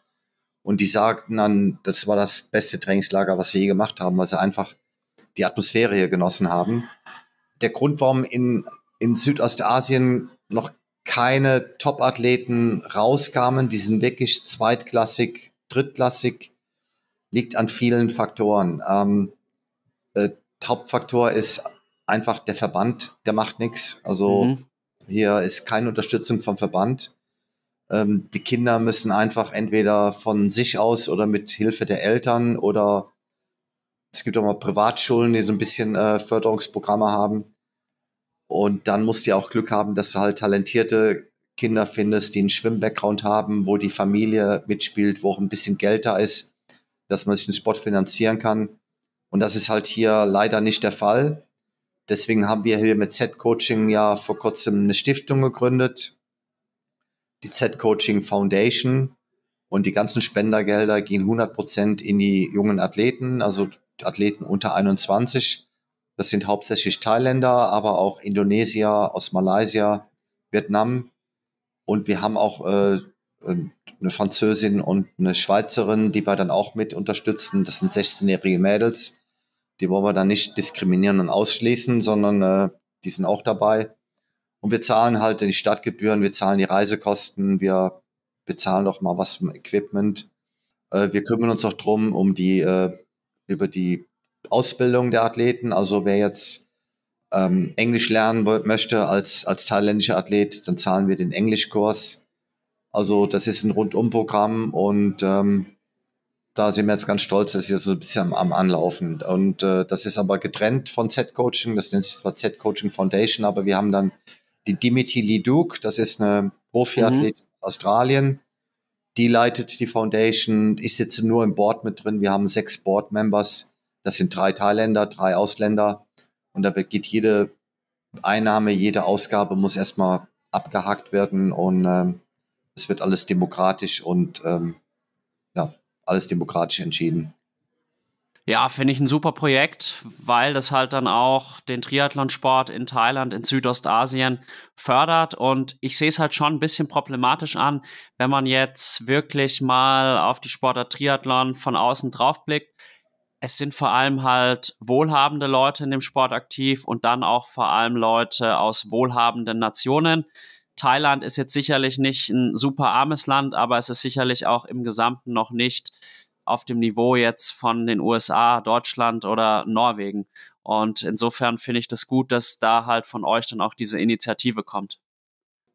Und die sagten dann, das war das beste Trainingslager, was sie je gemacht haben, weil sie einfach die Atmosphäre hier genossen haben. Der Grund, warum in, in Südostasien noch keine Top-Athleten rauskamen, die sind wirklich zweitklassig, drittklassig, liegt an vielen Faktoren. Ähm, äh, Hauptfaktor ist einfach der Verband, der macht nichts. Also mhm. hier ist keine Unterstützung vom Verband. Ähm, die Kinder müssen einfach entweder von sich aus oder mit Hilfe der Eltern oder es gibt auch mal Privatschulen, die so ein bisschen äh, Förderungsprogramme haben. Und dann musst du ja auch Glück haben, dass du halt talentierte Kinder findest, die einen Schwimmbackground haben, wo die Familie mitspielt, wo auch ein bisschen Geld da ist, dass man sich den Sport finanzieren kann. Und das ist halt hier leider nicht der Fall. Deswegen haben wir hier mit Z-Coaching ja vor kurzem eine Stiftung gegründet, die Z-Coaching Foundation. Und die ganzen Spendergelder gehen 100 Prozent in die jungen Athleten, also Athleten unter 21. Das sind hauptsächlich Thailänder, aber auch Indonesier, aus Malaysia, Vietnam. Und wir haben auch äh, ähm, eine Französin und eine Schweizerin, die wir dann auch mit unterstützen. Das sind 16-jährige Mädels, die wollen wir dann nicht diskriminieren und ausschließen, sondern äh, die sind auch dabei. Und wir zahlen halt die Stadtgebühren, wir zahlen die Reisekosten, wir bezahlen doch mal was vom Equipment. Äh, wir kümmern uns auch drum um die, äh, über die Ausbildung der Athleten. Also wer jetzt ähm, Englisch lernen möchte als, als thailändischer Athlet, dann zahlen wir den Englischkurs. Also das ist ein Rundumprogramm und ähm, da sind wir jetzt ganz stolz, das ist jetzt so ein bisschen am, am Anlaufen. Und äh, das ist aber getrennt von Z-Coaching, das nennt sich zwar Z-Coaching Foundation, aber wir haben dann die Dimity Liduk, das ist eine Profiathletin mhm. aus Australien, die leitet die Foundation. Ich sitze nur im Board mit drin, wir haben sechs Board-Members, das sind drei Thailänder, drei Ausländer und da geht jede Einnahme, jede Ausgabe muss erstmal abgehakt werden und ähm, es wird alles demokratisch und ähm, alles demokratisch entschieden. Ja, finde ich ein super Projekt, weil das halt dann auch den Triathlonsport in Thailand, in Südostasien fördert. Und ich sehe es halt schon ein bisschen problematisch an, wenn man jetzt wirklich mal auf die Sportart Triathlon von außen drauf blickt. Es sind vor allem halt wohlhabende Leute in dem Sport aktiv und dann auch vor allem Leute aus wohlhabenden Nationen. Thailand ist jetzt sicherlich nicht ein super armes Land, aber es ist sicherlich auch im Gesamten noch nicht auf dem Niveau jetzt von den USA, Deutschland oder Norwegen. Und insofern finde ich das gut, dass da halt von euch dann auch diese Initiative kommt.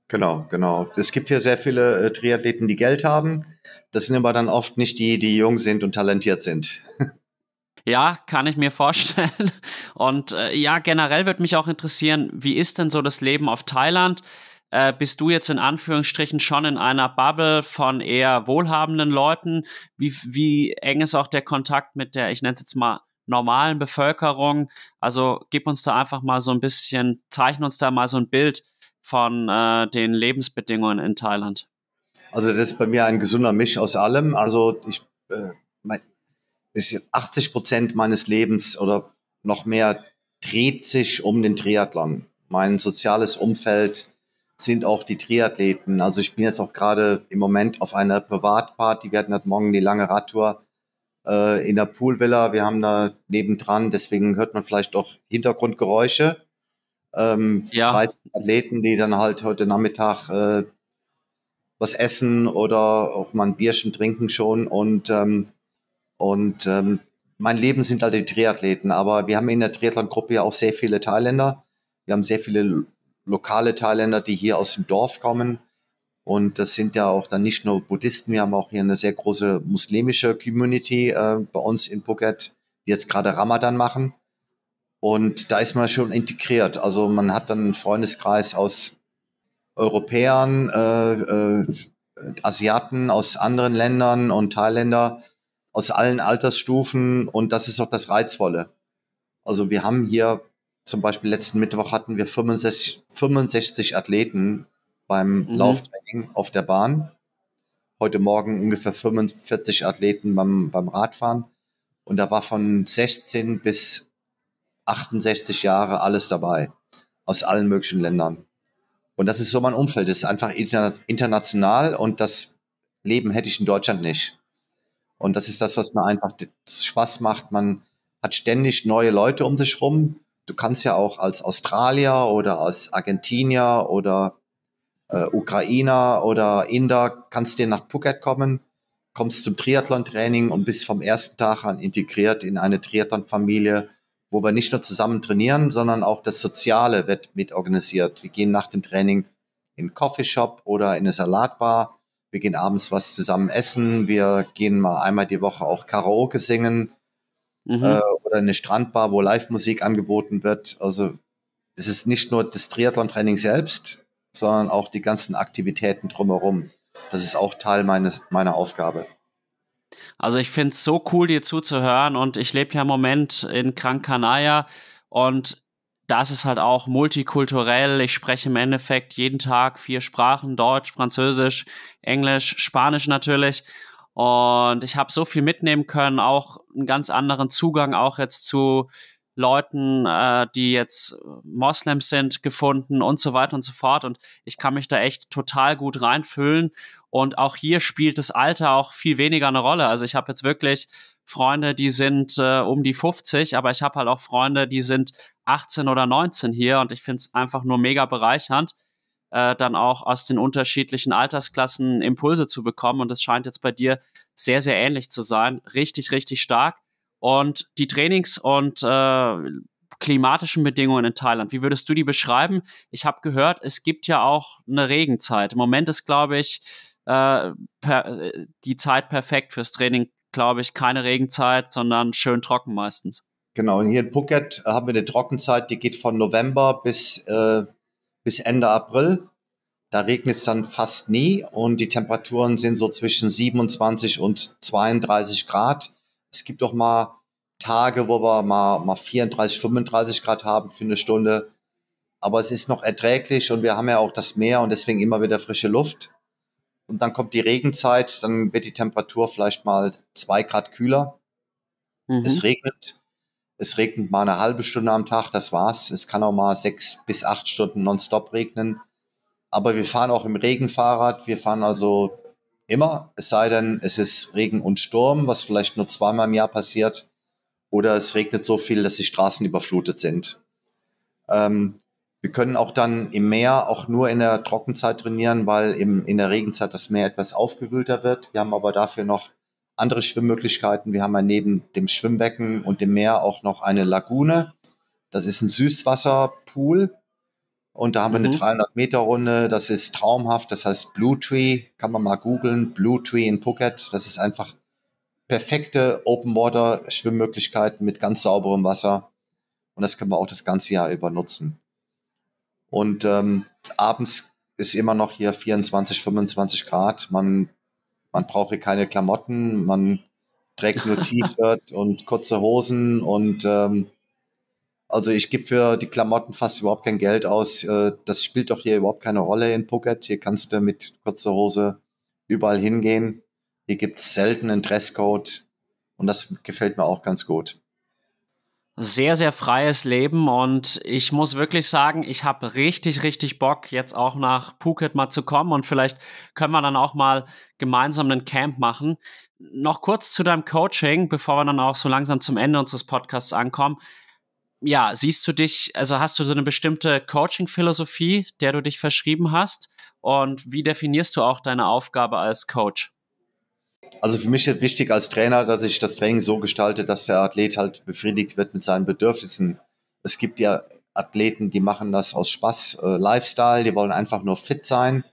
Genau, genau. Es gibt hier sehr viele äh, Triathleten, die Geld haben. Das sind aber dann oft nicht die, die jung sind und talentiert sind. Ja, kann ich mir vorstellen. Und äh, ja, generell würde mich auch interessieren, wie ist denn so das Leben auf Thailand? äh, bist du jetzt in Anführungsstrichen schon in einer Bubble von eher wohlhabenden Leuten? Wie, wie eng ist auch der Kontakt mit der, ich nenne es jetzt mal, normalen Bevölkerung? Also gib uns da einfach mal so ein bisschen, zeichne uns da mal so ein Bild von äh, den Lebensbedingungen in Thailand. Also das ist bei mir ein gesunder Misch aus allem. Also ich, äh, mein, 80 Prozent meines Lebens oder noch mehr dreht sich um den Triathlon. Mein soziales Umfeld sind auch die Triathleten. Also ich bin jetzt auch gerade im Moment auf einer Privatparty. Wir hatten heute Morgen die lange Radtour äh, in der Poolvilla. Wir haben da nebendran, deswegen hört man vielleicht auch Hintergrundgeräusche. Ähm, ja. 30 Athleten, die dann halt heute Nachmittag äh, was essen oder auch mal ein Bierchen trinken schon. Und, ähm, und ähm, mein Leben sind halt die Triathleten. Aber wir haben in der Triathlon-Gruppe ja auch sehr viele Thailänder. Wir haben sehr viele lokale Thailänder, die hier aus dem Dorf kommen. Und das sind ja auch dann nicht nur Buddhisten, wir haben auch hier eine sehr große muslimische Community äh, bei uns in Phuket, die jetzt gerade Ramadan machen. Und da ist man schon integriert. Also man hat dann einen Freundeskreis aus Europäern, äh, äh, Asiaten aus anderen Ländern und Thailänder aus allen Altersstufen. Und das ist auch das Reizvolle. Also wir haben hier zum Beispiel letzten Mittwoch hatten wir 65, 65 Athleten beim mhm. Lauftraining auf der Bahn. Heute Morgen ungefähr 45 Athleten beim, beim Radfahren. Und da war von 16 bis 68 Jahre alles dabei. Aus allen möglichen Ländern. Und das ist so mein Umfeld. Das ist einfach interna international und das Leben hätte ich in Deutschland nicht. Und das ist das, was mir einfach Spaß macht. Man hat ständig neue Leute um sich rum du kannst ja auch als Australier oder als Argentinier oder äh, Ukrainer oder Inder, kannst dir nach Phuket kommen, kommst zum Triathlon-Training und bist vom ersten Tag an integriert in eine Triathlon-Familie, wo wir nicht nur zusammen trainieren, sondern auch das Soziale wird mit organisiert. Wir gehen nach dem Training in einen Coffeeshop oder in eine Salatbar. Wir gehen abends was zusammen essen. Wir gehen mal einmal die Woche auch Karaoke singen. Äh, mhm. äh, oder eine Strandbar, wo Live-Musik angeboten wird. Also es ist nicht nur das Triathlon-Training selbst, sondern auch die ganzen Aktivitäten drumherum. Das ist auch Teil meines, meiner Aufgabe. Also ich finde es so cool, dir zuzuhören und ich lebe ja im Moment in Gran Canaria und das ist halt auch multikulturell. Ich spreche im Endeffekt jeden Tag vier Sprachen, Deutsch, Französisch, Englisch, Spanisch natürlich. Und ich habe so viel mitnehmen können, auch einen ganz anderen Zugang auch jetzt zu Leuten, äh, die jetzt Moslems sind, gefunden und so weiter und so fort. Und ich kann mich da echt total gut reinfühlen. Und auch hier spielt das Alter auch viel weniger eine Rolle. Also ich habe jetzt wirklich Freunde, die sind äh, um die 50, aber ich habe halt auch Freunde, die sind 18 oder 19 hier. Und ich finde es einfach nur mega bereichernd äh, dann auch aus den unterschiedlichen Altersklassen Impulse zu bekommen. Und das scheint jetzt bei dir sehr, sehr ähnlich zu sein. Richtig, richtig stark. Und die Trainings und äh, klimatischen Bedingungen in Thailand, wie würdest du die beschreiben? Ich habe gehört, es gibt ja auch eine Regenzeit. Im Moment ist, glaube ich, äh, per, äh, die Zeit perfekt fürs Training, glaube ich, keine Regenzeit, sondern schön trocken meistens. Genau, und hier in Phuket haben wir eine Trockenzeit, die geht von November bis äh, bis Ende April. Da regnet es dann fast nie und die Temperaturen sind so zwischen 27 und 32 Grad. Es gibt auch mal Tage, wo wir mal, mal 34, 35 Grad haben für eine Stunde. Aber es ist noch erträglich und wir haben ja auch das Meer und deswegen immer wieder frische Luft. Und dann kommt die Regenzeit, dann wird die Temperatur vielleicht mal 2 Grad kühler. Mhm. Es regnet es regnet mal eine halbe Stunde am Tag, das war's. Es kann auch mal sechs bis acht Stunden nonstop regnen. Aber wir fahren auch im Regenfahrrad. Wir fahren also immer, es sei denn, es ist Regen und Sturm, was vielleicht nur zweimal im Jahr passiert. Oder es regnet so viel, dass die Straßen überflutet sind. Ähm, wir können auch dann im Meer auch nur in der Trockenzeit trainieren, weil im, in der Regenzeit das Meer etwas aufgewühlter wird. Wir haben aber dafür noch andere Schwimmmöglichkeiten. Wir haben ja neben dem Schwimmbecken und dem Meer auch noch eine Lagune. Das ist ein Süßwasserpool. Und da haben mhm. wir eine 300 mhm. Meter Runde. Das ist traumhaft. Das heißt Blue Tree. Kann man mal googeln. Blue Tree in Phuket. Das ist einfach perfekte Open Water Schwimmmöglichkeiten mit ganz sauberem Wasser. Und das können wir auch das ganze Jahr über nutzen. Und ähm, abends ist immer noch hier 24, 25 Grad. Man man brauche keine Klamotten, man trägt nur T-Shirt und kurze Hosen und ähm, also ich gebe für die Klamotten fast überhaupt kein Geld aus. Äh, das spielt doch hier überhaupt keine Rolle in Phuket. Hier kannst du mit kurzer Hose überall hingehen. Hier gibt es selten einen Dresscode und das gefällt mir auch ganz gut sehr, sehr freies Leben und ich muss wirklich sagen, ich habe richtig, richtig Bock, jetzt auch nach Phuket mal zu kommen und vielleicht können wir dann auch mal gemeinsam ein Camp machen. Noch kurz zu deinem Coaching, bevor wir dann auch so langsam zum Ende unseres Podcasts ankommen. Ja, siehst du dich, also hast du so eine bestimmte Coaching-Philosophie, der du dich verschrieben hast und wie definierst du auch deine Aufgabe als Coach? Also für mich ist wichtig als Trainer, dass ich das Training so gestalte, dass der Athlet halt befriedigt wird mit seinen Bedürfnissen. Es gibt ja Athleten, die machen das aus Spaß, äh, Lifestyle, die wollen einfach nur fit sein.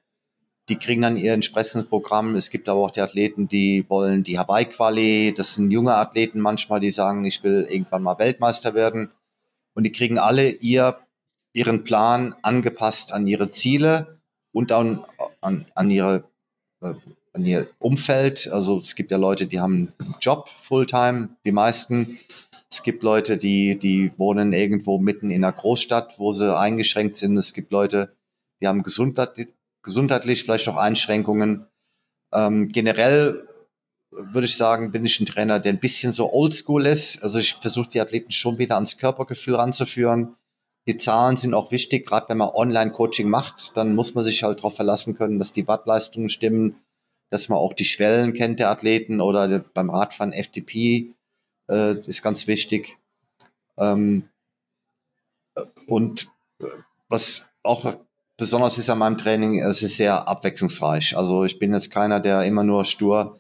Die kriegen dann ihr entsprechendes Programm. Es gibt aber auch die Athleten, die wollen die Hawaii-Quali. Das sind junge Athleten manchmal, die sagen, ich will irgendwann mal Weltmeister werden. Und die kriegen alle ihr, ihren Plan angepasst an ihre Ziele und an, an, an ihre äh, an ihr Umfeld. Also es gibt ja Leute, die haben einen Job Fulltime, die meisten. Es gibt Leute, die, die wohnen irgendwo mitten in einer Großstadt, wo sie eingeschränkt sind. Es gibt Leute, die haben gesundheitlich, gesundheitlich vielleicht auch Einschränkungen. Ähm, generell würde ich sagen, bin ich ein Trainer, der ein bisschen so oldschool ist. Also ich versuche die Athleten schon wieder ans Körpergefühl ranzuführen. Die Zahlen sind auch wichtig, gerade wenn man Online-Coaching macht, dann muss man sich halt darauf verlassen können, dass die Wattleistungen stimmen, dass man auch die Schwellen kennt der Athleten oder beim Radfahren FTP äh, ist ganz wichtig. Ähm, äh, und äh, was auch besonders ist an meinem Training, es ist sehr abwechslungsreich. Also ich bin jetzt keiner, der immer nur stur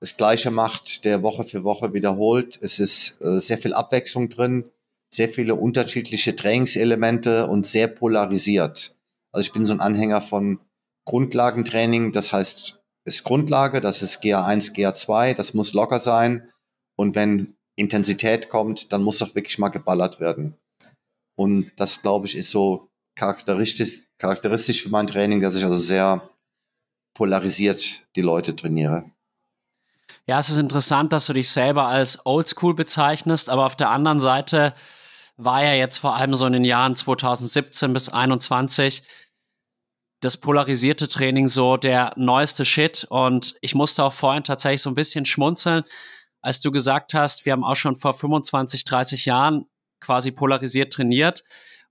das Gleiche macht, der Woche für Woche wiederholt. Es ist äh, sehr viel Abwechslung drin, sehr viele unterschiedliche Trainingselemente und sehr polarisiert. Also ich bin so ein Anhänger von Grundlagentraining, das heißt ist Grundlage, das ist GA1, GA2, das muss locker sein. Und wenn Intensität kommt, dann muss doch wirklich mal geballert werden. Und das, glaube ich, ist so charakteristisch, charakteristisch für mein Training, dass ich also sehr polarisiert die Leute trainiere. Ja, es ist interessant, dass du dich selber als Oldschool bezeichnest, aber auf der anderen Seite war ja jetzt vor allem so in den Jahren 2017 bis 2021 das polarisierte Training so der neueste Shit. Und ich musste auch vorhin tatsächlich so ein bisschen schmunzeln, als du gesagt hast, wir haben auch schon vor 25, 30 Jahren quasi polarisiert trainiert.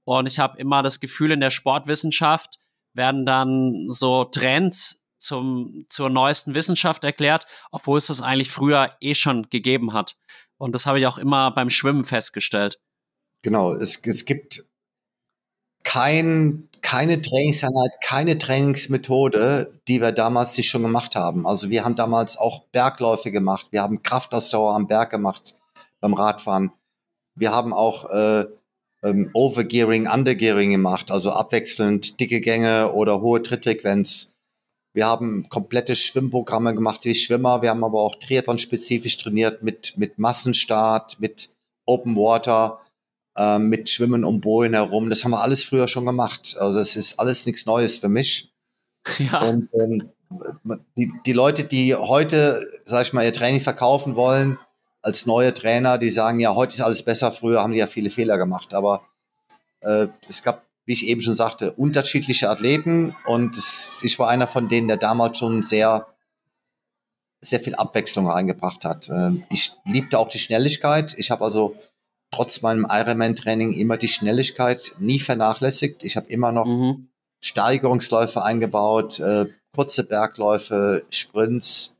Und ich habe immer das Gefühl, in der Sportwissenschaft werden dann so Trends zum, zur neuesten Wissenschaft erklärt, obwohl es das eigentlich früher eh schon gegeben hat. Und das habe ich auch immer beim Schwimmen festgestellt. Genau, es, es gibt kein keine mhm. Trainingseinheit, keine Trainingsmethode, die wir damals nicht schon gemacht haben. Also wir haben damals auch Bergläufe gemacht, wir haben Kraftausdauer am Berg gemacht beim Radfahren. Wir haben auch äh, ähm, Overgearing, Undergearing gemacht, also abwechselnd dicke Gänge oder hohe Trittfrequenz. Wir haben komplette Schwimmprogramme gemacht wie Schwimmer. Wir haben aber auch Triathlon-spezifisch trainiert mit, mit Massenstart, mit Open Water äh, mit Schwimmen um Bojen herum. Das haben wir alles früher schon gemacht. Also das ist alles nichts Neues für mich. Ja. Und ähm, die, die Leute, die heute, sag ich mal, ihr Training verkaufen wollen, als neue Trainer, die sagen, ja, heute ist alles besser, früher haben die ja viele Fehler gemacht. Aber äh, es gab, wie ich eben schon sagte, unterschiedliche Athleten und es, ich war einer von denen, der damals schon sehr, sehr viel Abwechslung eingebracht hat. Ähm, ich liebte auch die Schnelligkeit. Ich habe also trotz meinem Ironman-Training immer die Schnelligkeit nie vernachlässigt. Ich habe immer noch mhm. Steigerungsläufe eingebaut, äh, kurze Bergläufe, Sprints,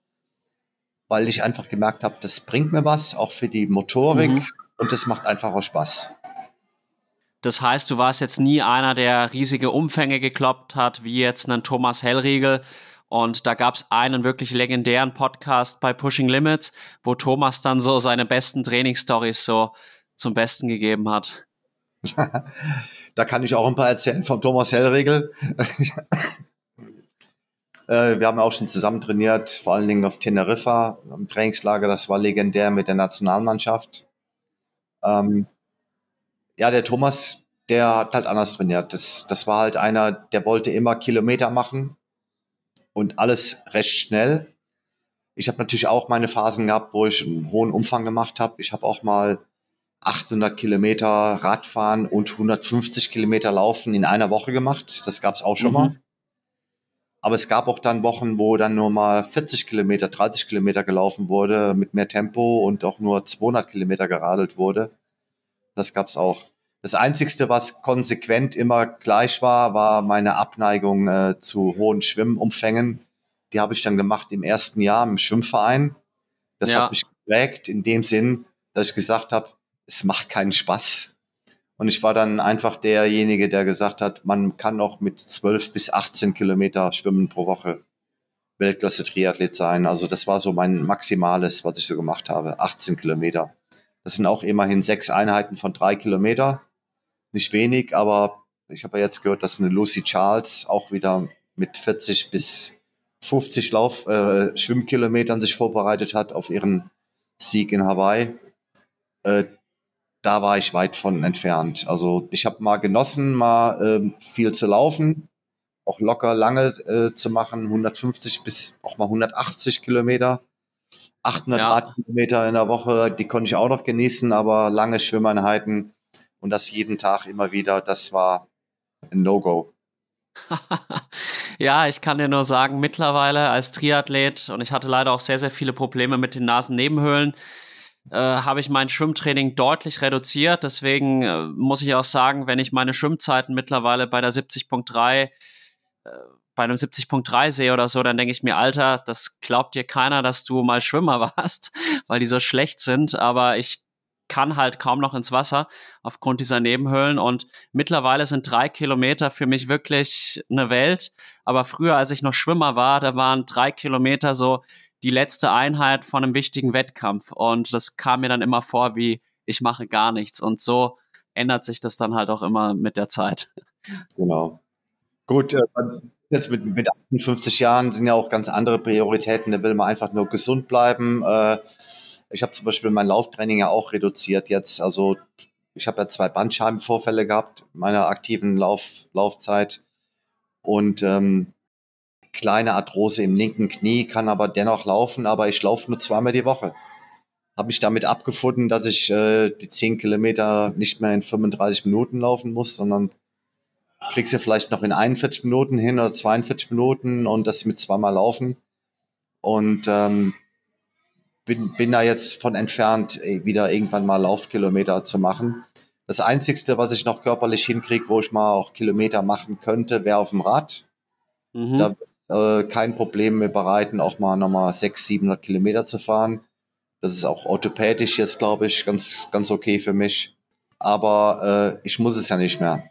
weil ich einfach gemerkt habe, das bringt mir was, auch für die Motorik mhm. und das macht einfach auch Spaß. Das heißt, du warst jetzt nie einer, der riesige Umfänge gekloppt hat, wie jetzt einen Thomas Hellriegel. Und da gab es einen wirklich legendären Podcast bei Pushing Limits, wo Thomas dann so seine besten Trainingsstories so zum Besten gegeben hat. da kann ich auch ein paar erzählen vom Thomas Hellregel. Äh, wir haben auch schon zusammen trainiert, vor allen Dingen auf Teneriffa im Trainingslager. Das war legendär mit der Nationalmannschaft. Ähm, ja, der Thomas, der hat halt anders trainiert. Das, das war halt einer, der wollte immer Kilometer machen und alles recht schnell. Ich habe natürlich auch meine Phasen gehabt, wo ich einen hohen Umfang gemacht habe. Ich habe auch mal 800 Kilometer Radfahren und 150 Kilometer Laufen in einer Woche gemacht. Das gab es auch schon mhm. mal. Aber es gab auch dann Wochen, wo dann nur mal 40 Kilometer, 30 Kilometer gelaufen wurde mit mehr Tempo und auch nur 200 Kilometer geradelt wurde. Das gab es auch. Das Einzige, was konsequent immer gleich war, war meine Abneigung äh, zu hohen Schwimmumfängen. Die habe ich dann gemacht im ersten Jahr im Schwimmverein. Das ja. hat mich geprägt in dem Sinn, dass ich gesagt habe, es macht keinen Spaß. Und ich war dann einfach derjenige, der gesagt hat, man kann auch mit 12 bis 18 Kilometer schwimmen pro Woche Weltklasse-Triathlet sein. Also das war so mein Maximales, was ich so gemacht habe, 18 Kilometer. Das sind auch immerhin sechs Einheiten von drei Kilometer. Nicht wenig, aber ich habe ja jetzt gehört, dass eine Lucy Charles auch wieder mit 40 bis 50 Lauf, äh, Schwimmkilometern sich vorbereitet hat auf ihren Sieg in Hawaii. Äh, da war ich weit von entfernt. Also ich habe mal genossen, mal ähm, viel zu laufen, auch locker lange äh, zu machen, 150 bis auch mal 180 Kilometer, 800 ja. Radkilometer in der Woche, die konnte ich auch noch genießen, aber lange Schwimmeinheiten und das jeden Tag immer wieder, das war ein No-Go. ja, ich kann dir nur sagen, mittlerweile als Triathlet und ich hatte leider auch sehr, sehr viele Probleme mit den Nasennebenhöhlen, äh, habe ich mein Schwimmtraining deutlich reduziert. Deswegen äh, muss ich auch sagen, wenn ich meine Schwimmzeiten mittlerweile bei der 70.3 äh, bei einem 70.3 sehe oder so, dann denke ich mir, Alter, das glaubt dir keiner, dass du mal Schwimmer warst, weil die so schlecht sind. Aber ich kann halt kaum noch ins Wasser aufgrund dieser Nebenhöhlen. Und mittlerweile sind drei Kilometer für mich wirklich eine Welt. Aber früher, als ich noch Schwimmer war, da waren drei Kilometer so die letzte Einheit von einem wichtigen Wettkampf. Und das kam mir dann immer vor wie, ich mache gar nichts. Und so ändert sich das dann halt auch immer mit der Zeit. Genau. Gut, äh, jetzt mit, mit 58 Jahren sind ja auch ganz andere Prioritäten. Da will man einfach nur gesund bleiben. Äh, ich habe zum Beispiel mein Lauftraining ja auch reduziert jetzt. Also ich habe ja zwei Bandscheibenvorfälle gehabt in meiner aktiven Lauf, Laufzeit. Und ähm, kleine Arthrose im linken Knie, kann aber dennoch laufen, aber ich laufe nur zweimal die Woche. Habe mich damit abgefunden, dass ich äh, die 10 Kilometer nicht mehr in 35 Minuten laufen muss, sondern kriegst du vielleicht noch in 41 Minuten hin oder 42 Minuten und das mit zweimal laufen. Und ähm, bin, bin da jetzt von entfernt, äh, wieder irgendwann mal Laufkilometer zu machen. Das Einzigste, was ich noch körperlich hinkriege, wo ich mal auch Kilometer machen könnte, wäre auf dem Rad. Mhm. Da äh, kein Problem mehr bereiten, auch mal nochmal 600, 700 Kilometer zu fahren. Das ist auch orthopädisch jetzt, glaube ich, ganz, ganz okay für mich. Aber äh, ich muss es ja nicht mehr.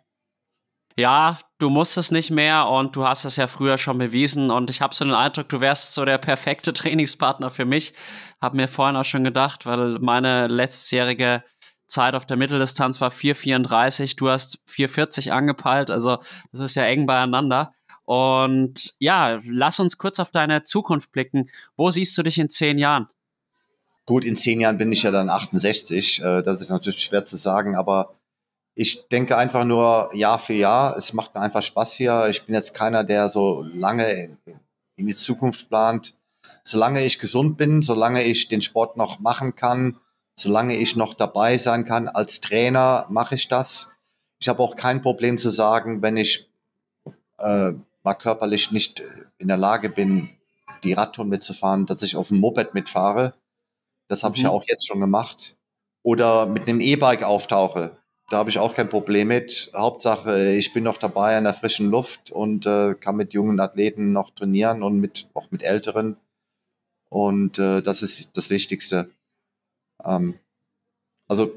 Ja, du musst es nicht mehr und du hast es ja früher schon bewiesen und ich habe so den Eindruck, du wärst so der perfekte Trainingspartner für mich. Hab mir vorhin auch schon gedacht, weil meine letztjährige Zeit auf der Mitteldistanz war 4,34, du hast 4,40 angepeilt, also das ist ja eng beieinander. Und ja, lass uns kurz auf deine Zukunft blicken. Wo siehst du dich in zehn Jahren? Gut, in zehn Jahren bin ich ja dann 68. Äh, das ist natürlich schwer zu sagen, aber ich denke einfach nur Jahr für Jahr. Es macht mir einfach Spaß hier. Ich bin jetzt keiner, der so lange in die Zukunft plant. Solange ich gesund bin, solange ich den Sport noch machen kann, solange ich noch dabei sein kann als Trainer, mache ich das. Ich habe auch kein Problem zu sagen, wenn ich äh, mal körperlich nicht äh, in der Lage bin, die Radtour mitzufahren, dass ich auf dem Moped mitfahre. Das habe ich mhm. ja auch jetzt schon gemacht. Oder mit einem E-Bike auftauche. Da habe ich auch kein Problem mit. Hauptsache, ich bin noch dabei an der frischen Luft und äh, kann mit jungen Athleten noch trainieren und mit, auch mit älteren. Und äh, das ist das Wichtigste. Ähm, also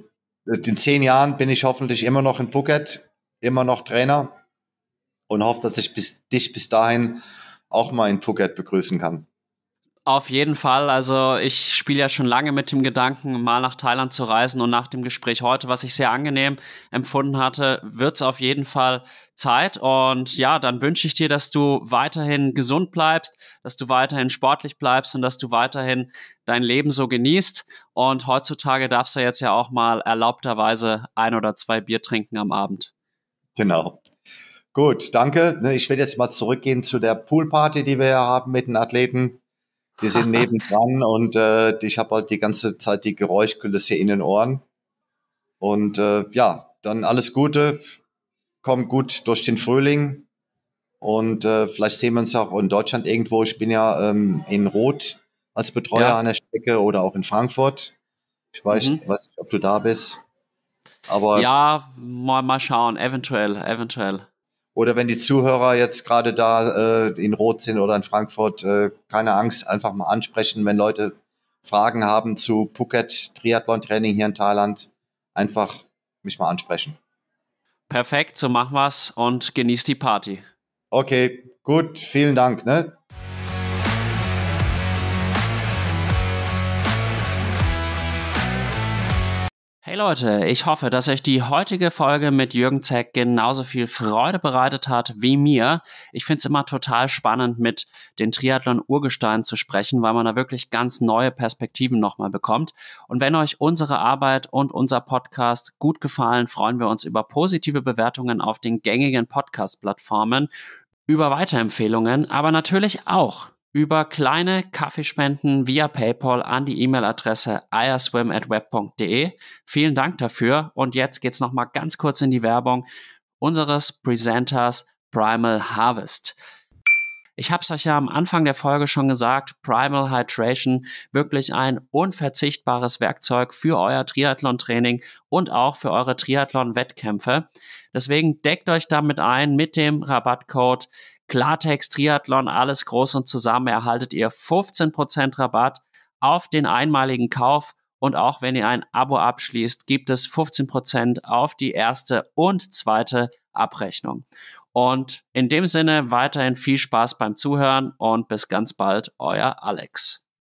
äh, in zehn Jahren bin ich hoffentlich immer noch in Phuket, immer noch Trainer und hoffe, dass ich bis, dich bis dahin auch mal in Phuket begrüßen kann. Auf jeden Fall. Also ich spiele ja schon lange mit dem Gedanken, mal nach Thailand zu reisen und nach dem Gespräch heute, was ich sehr angenehm empfunden hatte, wird es auf jeden Fall Zeit. Und ja, dann wünsche ich dir, dass du weiterhin gesund bleibst, dass du weiterhin sportlich bleibst und dass du weiterhin dein Leben so genießt. Und heutzutage darfst du jetzt ja auch mal erlaubterweise ein oder zwei Bier trinken am Abend. Genau. Gut, danke. Ne, ich will jetzt mal zurückgehen zu der Poolparty, die wir ja haben mit den Athleten. Die sind nebendran und äh, ich habe halt die ganze Zeit die Geräuschkulisse in den Ohren. Und äh, ja, dann alles Gute. Komm gut durch den Frühling. Und äh, vielleicht sehen wir uns auch in Deutschland irgendwo. Ich bin ja ähm, in Rot als Betreuer ja. an der Strecke oder auch in Frankfurt. Ich weiß, mhm. weiß nicht, ob du da bist. Aber ja, mal, mal schauen. Eventuell, eventuell. Oder wenn die Zuhörer jetzt gerade da äh, in Rot sind oder in Frankfurt, äh, keine Angst, einfach mal ansprechen, wenn Leute Fragen haben zu Phuket Triathlon Training hier in Thailand, einfach mich mal ansprechen. Perfekt, so machen wir's und genießt die Party. Okay, gut, vielen Dank. Ne? Hey Leute, ich hoffe, dass euch die heutige Folge mit Jürgen Zeck genauso viel Freude bereitet hat wie mir. Ich finde es immer total spannend, mit den Triathlon-Urgesteinen zu sprechen, weil man da wirklich ganz neue Perspektiven nochmal bekommt. Und wenn euch unsere Arbeit und unser Podcast gut gefallen, freuen wir uns über positive Bewertungen auf den gängigen Podcast-Plattformen, über Weiterempfehlungen, aber natürlich auch über kleine Kaffeespenden via PayPal an die E-Mail-Adresse iaswim@web.de. Vielen Dank dafür und jetzt geht's noch mal ganz kurz in die Werbung unseres Presenters Primal Harvest. Ich habe es euch ja am Anfang der Folge schon gesagt, Primal Hydration, wirklich ein unverzichtbares Werkzeug für euer Triathlon-Training und auch für eure Triathlon-Wettkämpfe. Deswegen deckt euch damit ein mit dem Rabattcode Klartext Triathlon, alles groß und zusammen erhaltet ihr 15% Rabatt auf den einmaligen Kauf. Und auch wenn ihr ein Abo abschließt, gibt es 15% auf die erste und zweite Abrechnung. Und in dem Sinne weiterhin viel Spaß beim Zuhören und bis ganz bald, euer Alex.